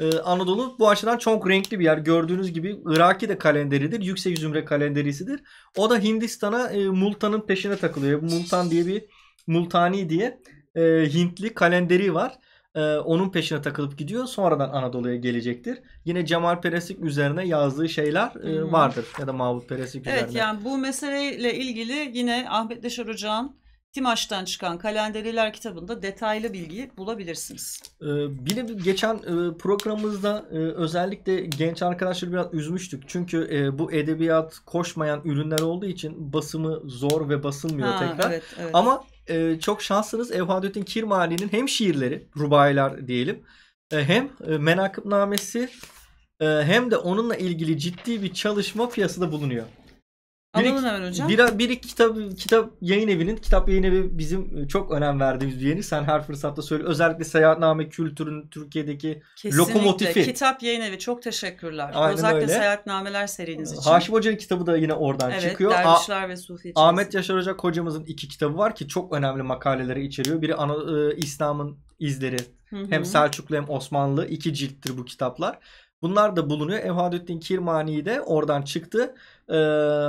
Ee, Anadolu bu açıdan çok renkli bir yer. Gördüğünüz gibi Iraki de kalenderidir. Yüksek Zümre kalenderisidir. O da Hindistan'a e, Multan'ın peşine takılıyor. Multan diye bir Multani diye e, Hintli kalenderi var. Ee, onun peşine takılıp gidiyor. Sonradan Anadolu'ya gelecektir. Yine Cemal Peresik üzerine yazdığı şeyler hmm. vardır. Ya da Mahmut Peresik evet, üzerine. Evet yani bu meseleyle ilgili yine Ahmet Neşer Hoca'nın Timaş'tan çıkan Kalenderiler kitabında detaylı bilgiyi bulabilirsiniz. Ee, bir geçen e, programımızda e, özellikle genç arkadaşları biraz üzmüştük. Çünkü bu edebiyat koşmayan ürünler olduğu için basımı zor ve basılmıyor ha, tekrar. Evet, evet. Ama e, çok şanslınız Evhadettin Kirmani'nin hem şiirleri, rubaylar diyelim, e, hem e, menakıbnamesi e, hem de onunla ilgili ciddi bir çalışma piyasada bulunuyor. Bir, Alalım hemen hocam. Bir, bir kitap, kitap yayın evinin, kitap yayın evi bizim çok önem verdiğimiz bir yeni. Sen her fırsatta söyle. Özellikle seyahatname kültürün Türkiye'deki Kesinlikle. lokomotifi. Kitap yayın evi çok teşekkürler. Aynen Özellikle öyle. seyahatnameler seriniz için. Haşim Hoca'nın kitabı da yine oradan evet, çıkıyor. Evet Dervişler ve Sufi Ahmet Yaşar Hoca hocamızın iki kitabı var ki çok önemli makaleleri içeriyor. Biri ana, e, İslam'ın izleri. Hı hı. Hem Selçuklu hem Osmanlı. iki cilttir bu kitaplar. Bunlar da bulunuyor. Evhadettin Kirmani de oradan çıktı. E,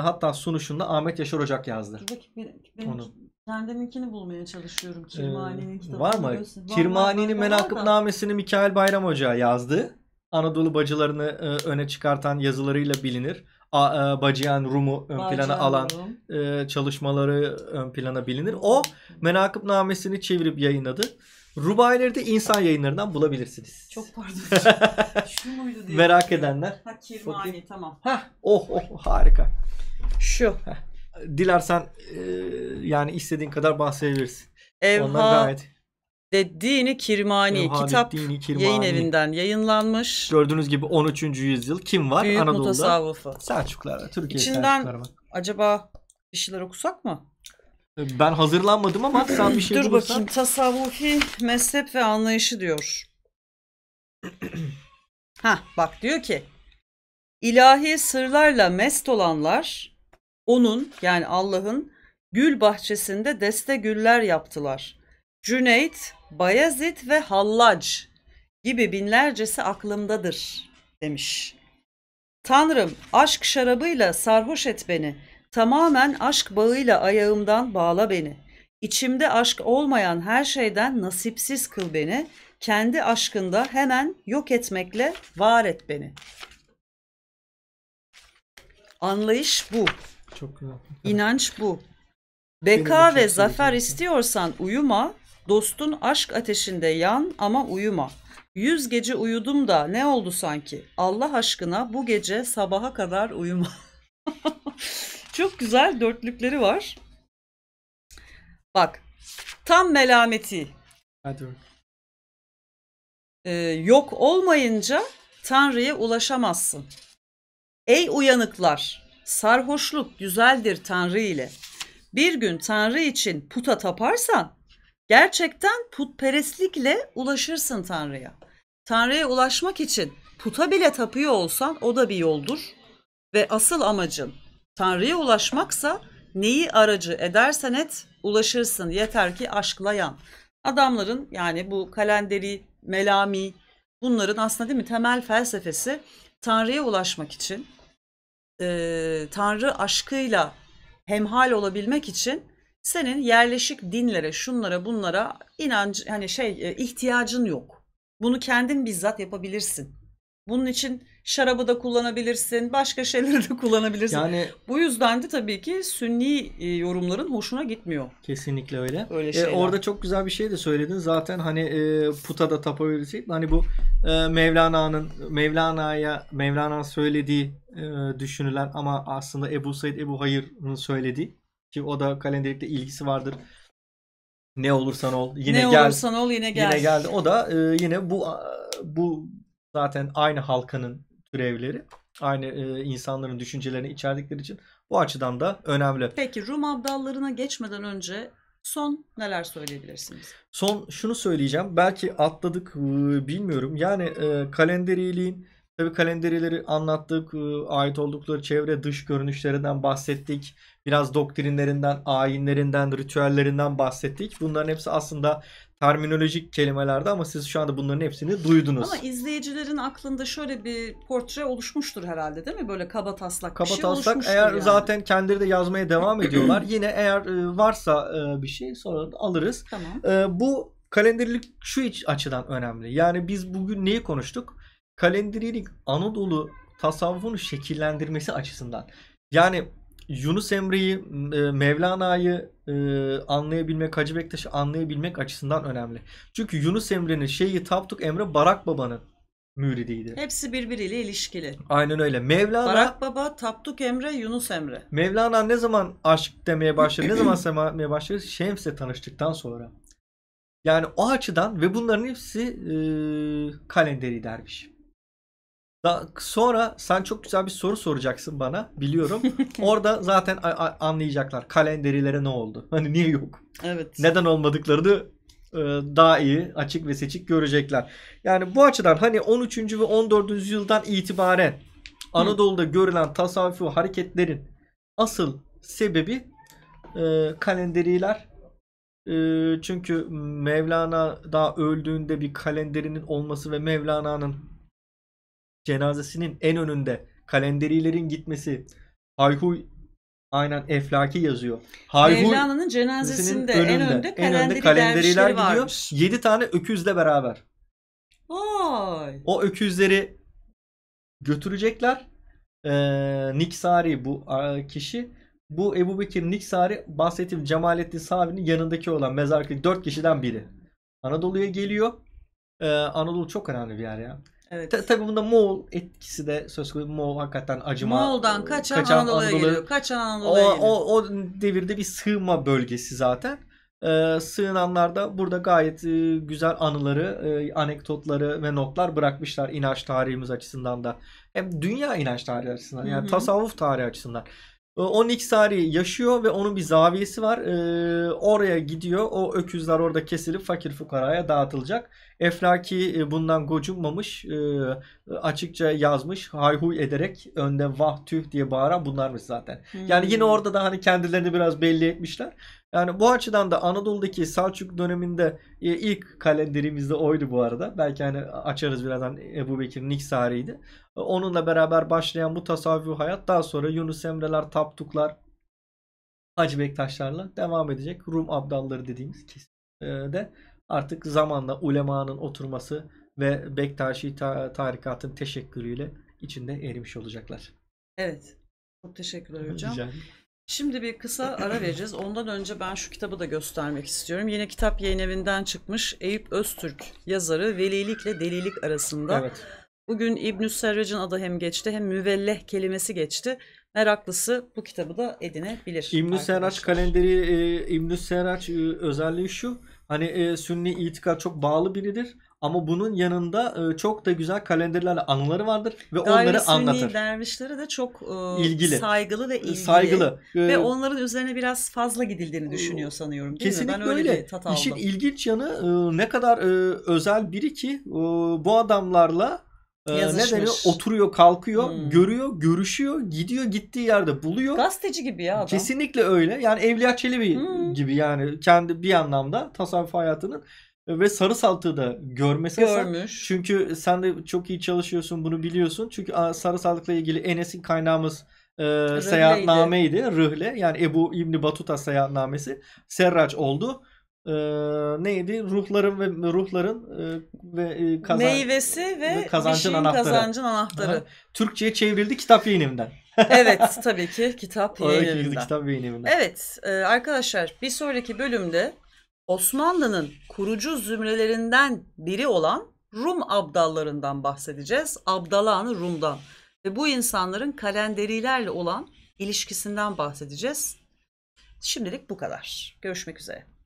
hatta sunuşunda Ahmet Yaşar Ocak yazdı. Benim, benim Onu. Kendiminkini bulmaya çalışıyorum. Ee, Kirmani'nin kitabı. Var mı? Kirmani'nin menakıbnamesini Mikail Bayram Hoca yazdı. Anadolu bacılarını e, öne çıkartan yazılarıyla bilinir. A, e, Bacıyan Rum'u ön Bacıyan plana alan e, çalışmaları ön plana bilinir. O menakıbnamesini çevirip yayınladı. Rubayileri de insan yayınlarından bulabilirsiniz. Çok pardon. [LAUGHS] Şu muydu diye. Merak edenler. Ha Kirmani tamam. Hah, oh oh harika. Şu. Heh. Dilersen e, yani istediğin kadar bahsedebilirsin. Onlar gayet. dediğini Kirmani Evha kitap Bittiğini, Kirmani. yayın evinden yayınlanmış. Gördüğünüz gibi 13. yüzyıl kim var? Büyük Anadolu'da. mutasavvıfı. Selçuklar Türkiye İçinden- Selçukları Acaba bir şeyler okusak mı? Ben hazırlanmadım ama [CLEARS THROAT] sen bir şey Dur bulursan... bakayım tasavvufi mezhep ve anlayışı diyor. [CLEARS THROAT] ha bak diyor ki ilahi sırlarla mest olanlar onun yani Allah'ın gül bahçesinde deste güller yaptılar. Cüneyt, Bayezid ve Hallac gibi binlercesi aklımdadır demiş. Tanrım aşk şarabıyla sarhoş et beni. Tamamen aşk bağıyla ayağımdan bağla beni. İçimde aşk olmayan her şeyden nasipsiz kıl beni. Kendi aşkında hemen yok etmekle var et beni. Anlayış bu. Çok güzel. İnanç bu. Beka ve şey zafer istiyorsan uyuma, dostun aşk ateşinde yan ama uyuma. Yüz gece uyudum da ne oldu sanki? Allah aşkına bu gece sabaha kadar uyuma. [LAUGHS] Çok güzel dörtlükleri var. Bak. Tam melameti. Hadi bak. Ee, yok olmayınca Tanrı'ya ulaşamazsın. Ey uyanıklar! Sarhoşluk güzeldir Tanrı ile. Bir gün Tanrı için puta taparsan gerçekten putperestlikle ulaşırsın Tanrı'ya. Tanrı'ya ulaşmak için puta bile tapıyor olsan o da bir yoldur ve asıl amacın Tanrı'ya ulaşmaksa neyi aracı edersen et ulaşırsın. Yeter ki aşkla yan. Adamların yani bu kalenderi, melami bunların aslında değil mi temel felsefesi Tanrı'ya ulaşmak için, e, Tanrı aşkıyla hemhal olabilmek için senin yerleşik dinlere, şunlara, bunlara inanç hani şey e, ihtiyacın yok. Bunu kendin bizzat yapabilirsin. Bunun için şarabı da kullanabilirsin, başka şeyleri de kullanabilirsin. Yani bu yüzden de tabii ki sünni e, yorumların hoşuna gitmiyor. Kesinlikle öyle. öyle e, orada çok güzel bir şey de söyledin. Zaten hani e, puta da tapabilecek. Hani bu e, Mevlana'nın Mevlana'ya Mevlana söylediği e, düşünülen ama aslında Ebu Said Ebu Hayır'ın söylediği ki o da kalenderlikte ilgisi vardır. Ne olursan ol yine ne gel. Ne olursan ol yine gel. Yine geldi. O da e, yine bu bu zaten aynı halkanın türevleri aynı e, insanların düşüncelerini içerdikleri için bu açıdan da önemli. Peki Rum abdallarına geçmeden önce son neler söyleyebilirsiniz? Son şunu söyleyeceğim. Belki atladık e, bilmiyorum. Yani e, kalenderiliğin Tabii kalenderileri anlattık, e, ait oldukları çevre dış görünüşlerinden bahsettik. Biraz doktrinlerinden, ayinlerinden, ritüellerinden bahsettik. Bunların hepsi aslında terminolojik kelimelerde ama siz şu anda bunların hepsini duydunuz. Ama izleyicilerin aklında şöyle bir portre oluşmuştur herhalde değil mi? Böyle kaba taslak kaba bir şey taslak, eğer yani. zaten kendileri de yazmaya devam [CLEARS THROAT] ediyorlar. Yine eğer e, varsa e, bir şey sonra alırız. Tamam. E, bu kalenderilik şu açıdan önemli. Yani biz bugün neyi konuştuk? Kalenderilik Anadolu tasavvufunu şekillendirmesi açısından. Yani Yunus Emre'yi, e, Mevlana'yı e, anlayabilmek, Hacı Bektaş'ı anlayabilmek açısından önemli. Çünkü Yunus Emre'nin şeyi Tapduk Emre Barak Baba'nın müridiydi. Hepsi birbiriyle ilişkili. Aynen öyle. Mevlana Barak Baba, Tapduk Emre, Yunus Emre. Mevlana ne zaman aşk demeye başladı? ne zaman sevmeye başladı? Şems'le tanıştıktan sonra. Yani o açıdan ve bunların hepsi e, kalenderi derviş. Da, sonra sen çok güzel bir soru soracaksın bana biliyorum. [LAUGHS] Orada zaten anlayacaklar kalenderilere ne oldu. Hani niye yok? Evet. Neden olmadıklarını e, daha iyi açık ve seçik görecekler. Yani bu açıdan hani 13. ve 14. yüzyıldan itibaren Anadolu'da görülen tasavvufi hareketlerin asıl sebebi e, kalenderiler. E, çünkü Mevlana daha öldüğünde bir kalenderinin olması ve Mevlana'nın cenazesinin en önünde kalenderilerin gitmesi Hayhuy aynen Eflaki yazıyor. Hayhuy Mevlana'nın cenazesinde önünde, en önde, en önde kalenderiler gidiyor. Varmış. 7 tane öküzle beraber. Oy. O öküzleri götürecekler. Ee, Niksari bu kişi. Bu Ebu Bekir Niksari bahsettiğim Cemalettin Savi'nin yanındaki olan mezarlık 4 kişiden biri. Anadolu'ya geliyor. Ee, Anadolu çok önemli bir yer ya. Evet. Ta, tabii bunda Moğol etkisi de söz konusu. Moğol hakikaten acıma. Moğol'dan e, kaçan, kaçan Anadolu'ya Anadolu, geliyor. Kaçan Anadolu'ya o, geliyor. O, o devirde bir sığınma bölgesi zaten. Ee, sığınanlar da burada gayet e, güzel anıları, e, anekdotları ve notlar bırakmışlar inanç tarihimiz açısından da. Hem dünya inanç tarihi açısından yani Hı-hı. tasavvuf tarihi açısından. 12 ee, sari yaşıyor ve onun bir zaviyesi var. E, oraya gidiyor. O öküzler orada kesilip fakir fukaraya dağıtılacak. Eflaki e, bundan gocunmamış. E, açıkça yazmış. Hayhuy ederek önde vah tüh diye bağıran bunlarmış zaten. Hmm. Yani yine hmm. orada da hani kendilerini biraz belli etmişler. Yani bu açıdan da Anadolu'daki Selçuk döneminde e, ilk kalenderimizde oydu bu arada. Belki hani açarız birazdan Ebu Bekir'in ilk sariydi. E, onunla beraber başlayan bu tasavvuf hayat daha sonra Yunus Emre'ler, Taptuklar, Hacı Bektaşlarla devam edecek. Rum abdalları dediğimiz e, de artık zamanla ulemanın oturması ve Bektaşi tarikatın teşekkürüyle içinde erimiş olacaklar. Evet. Çok teşekkürler hocam. Rica ederim. Şimdi bir kısa ara vereceğiz. Ondan önce ben şu kitabı da göstermek istiyorum. Yine kitap yayın evinden çıkmış Eyüp Öztürk yazarı Velilikle Delilik arasında. Evet. Bugün İbnü Serrac'ın adı hem geçti hem müvelleh kelimesi geçti. Meraklısı bu kitabı da edinebilir. İbnü Serraç kalenderi, e, İbnü Serraç e, özelliği şu. Hani e, Sünni itikad çok bağlı biridir ama bunun yanında e, çok da güzel kalenderlerle anıları vardır ve Gayri onları Sünni anlatır. dervişleri de çok e, ilgili. saygılı ve ilgili. Saygılı. Ee, ve onların üzerine biraz fazla gidildiğini düşünüyor sanıyorum. Değil kesinlikle mi? Ben öyle. öyle. Tat aldım. İşin ilginç yanı e, ne kadar e, özel biri ki e, bu adamlarla e, Yazışmış. Ne deniyor? Oturuyor, kalkıyor, hmm. görüyor, görüşüyor, gidiyor gittiği yerde buluyor. Gazeteci gibi ya adam. Kesinlikle öyle. Yani Evliya Çelebi hmm. gibi yani kendi bir anlamda tasavvuf hayatının ve sarı saltığı da görmesi Görmüş. Çünkü sen de çok iyi çalışıyorsun bunu biliyorsun. Çünkü sarı saltıkla ilgili Enes'in kaynağımız e, Rıhle'ydi. seyahatnameydi. Rıhle yani Ebu İbni Batuta seyahatnamesi. Serraç oldu. E, neydi? Ruhların ve ruhların e, ve e, kazan, meyvesi ve, ve kazancın anahtarı. Kazancın anahtarı. Türkçe'ye çevrildi kitap yayınımdan. [LAUGHS] evet tabii ki kitap yayınımdan. kitap yayınımdan. Evet e, arkadaşlar bir sonraki bölümde Osmanlı'nın kurucu zümrelerinden biri olan Rum abdallarından bahsedeceğiz. Abdalanı Rum'dan ve bu insanların kalenderilerle olan ilişkisinden bahsedeceğiz. Şimdilik bu kadar. Görüşmek üzere.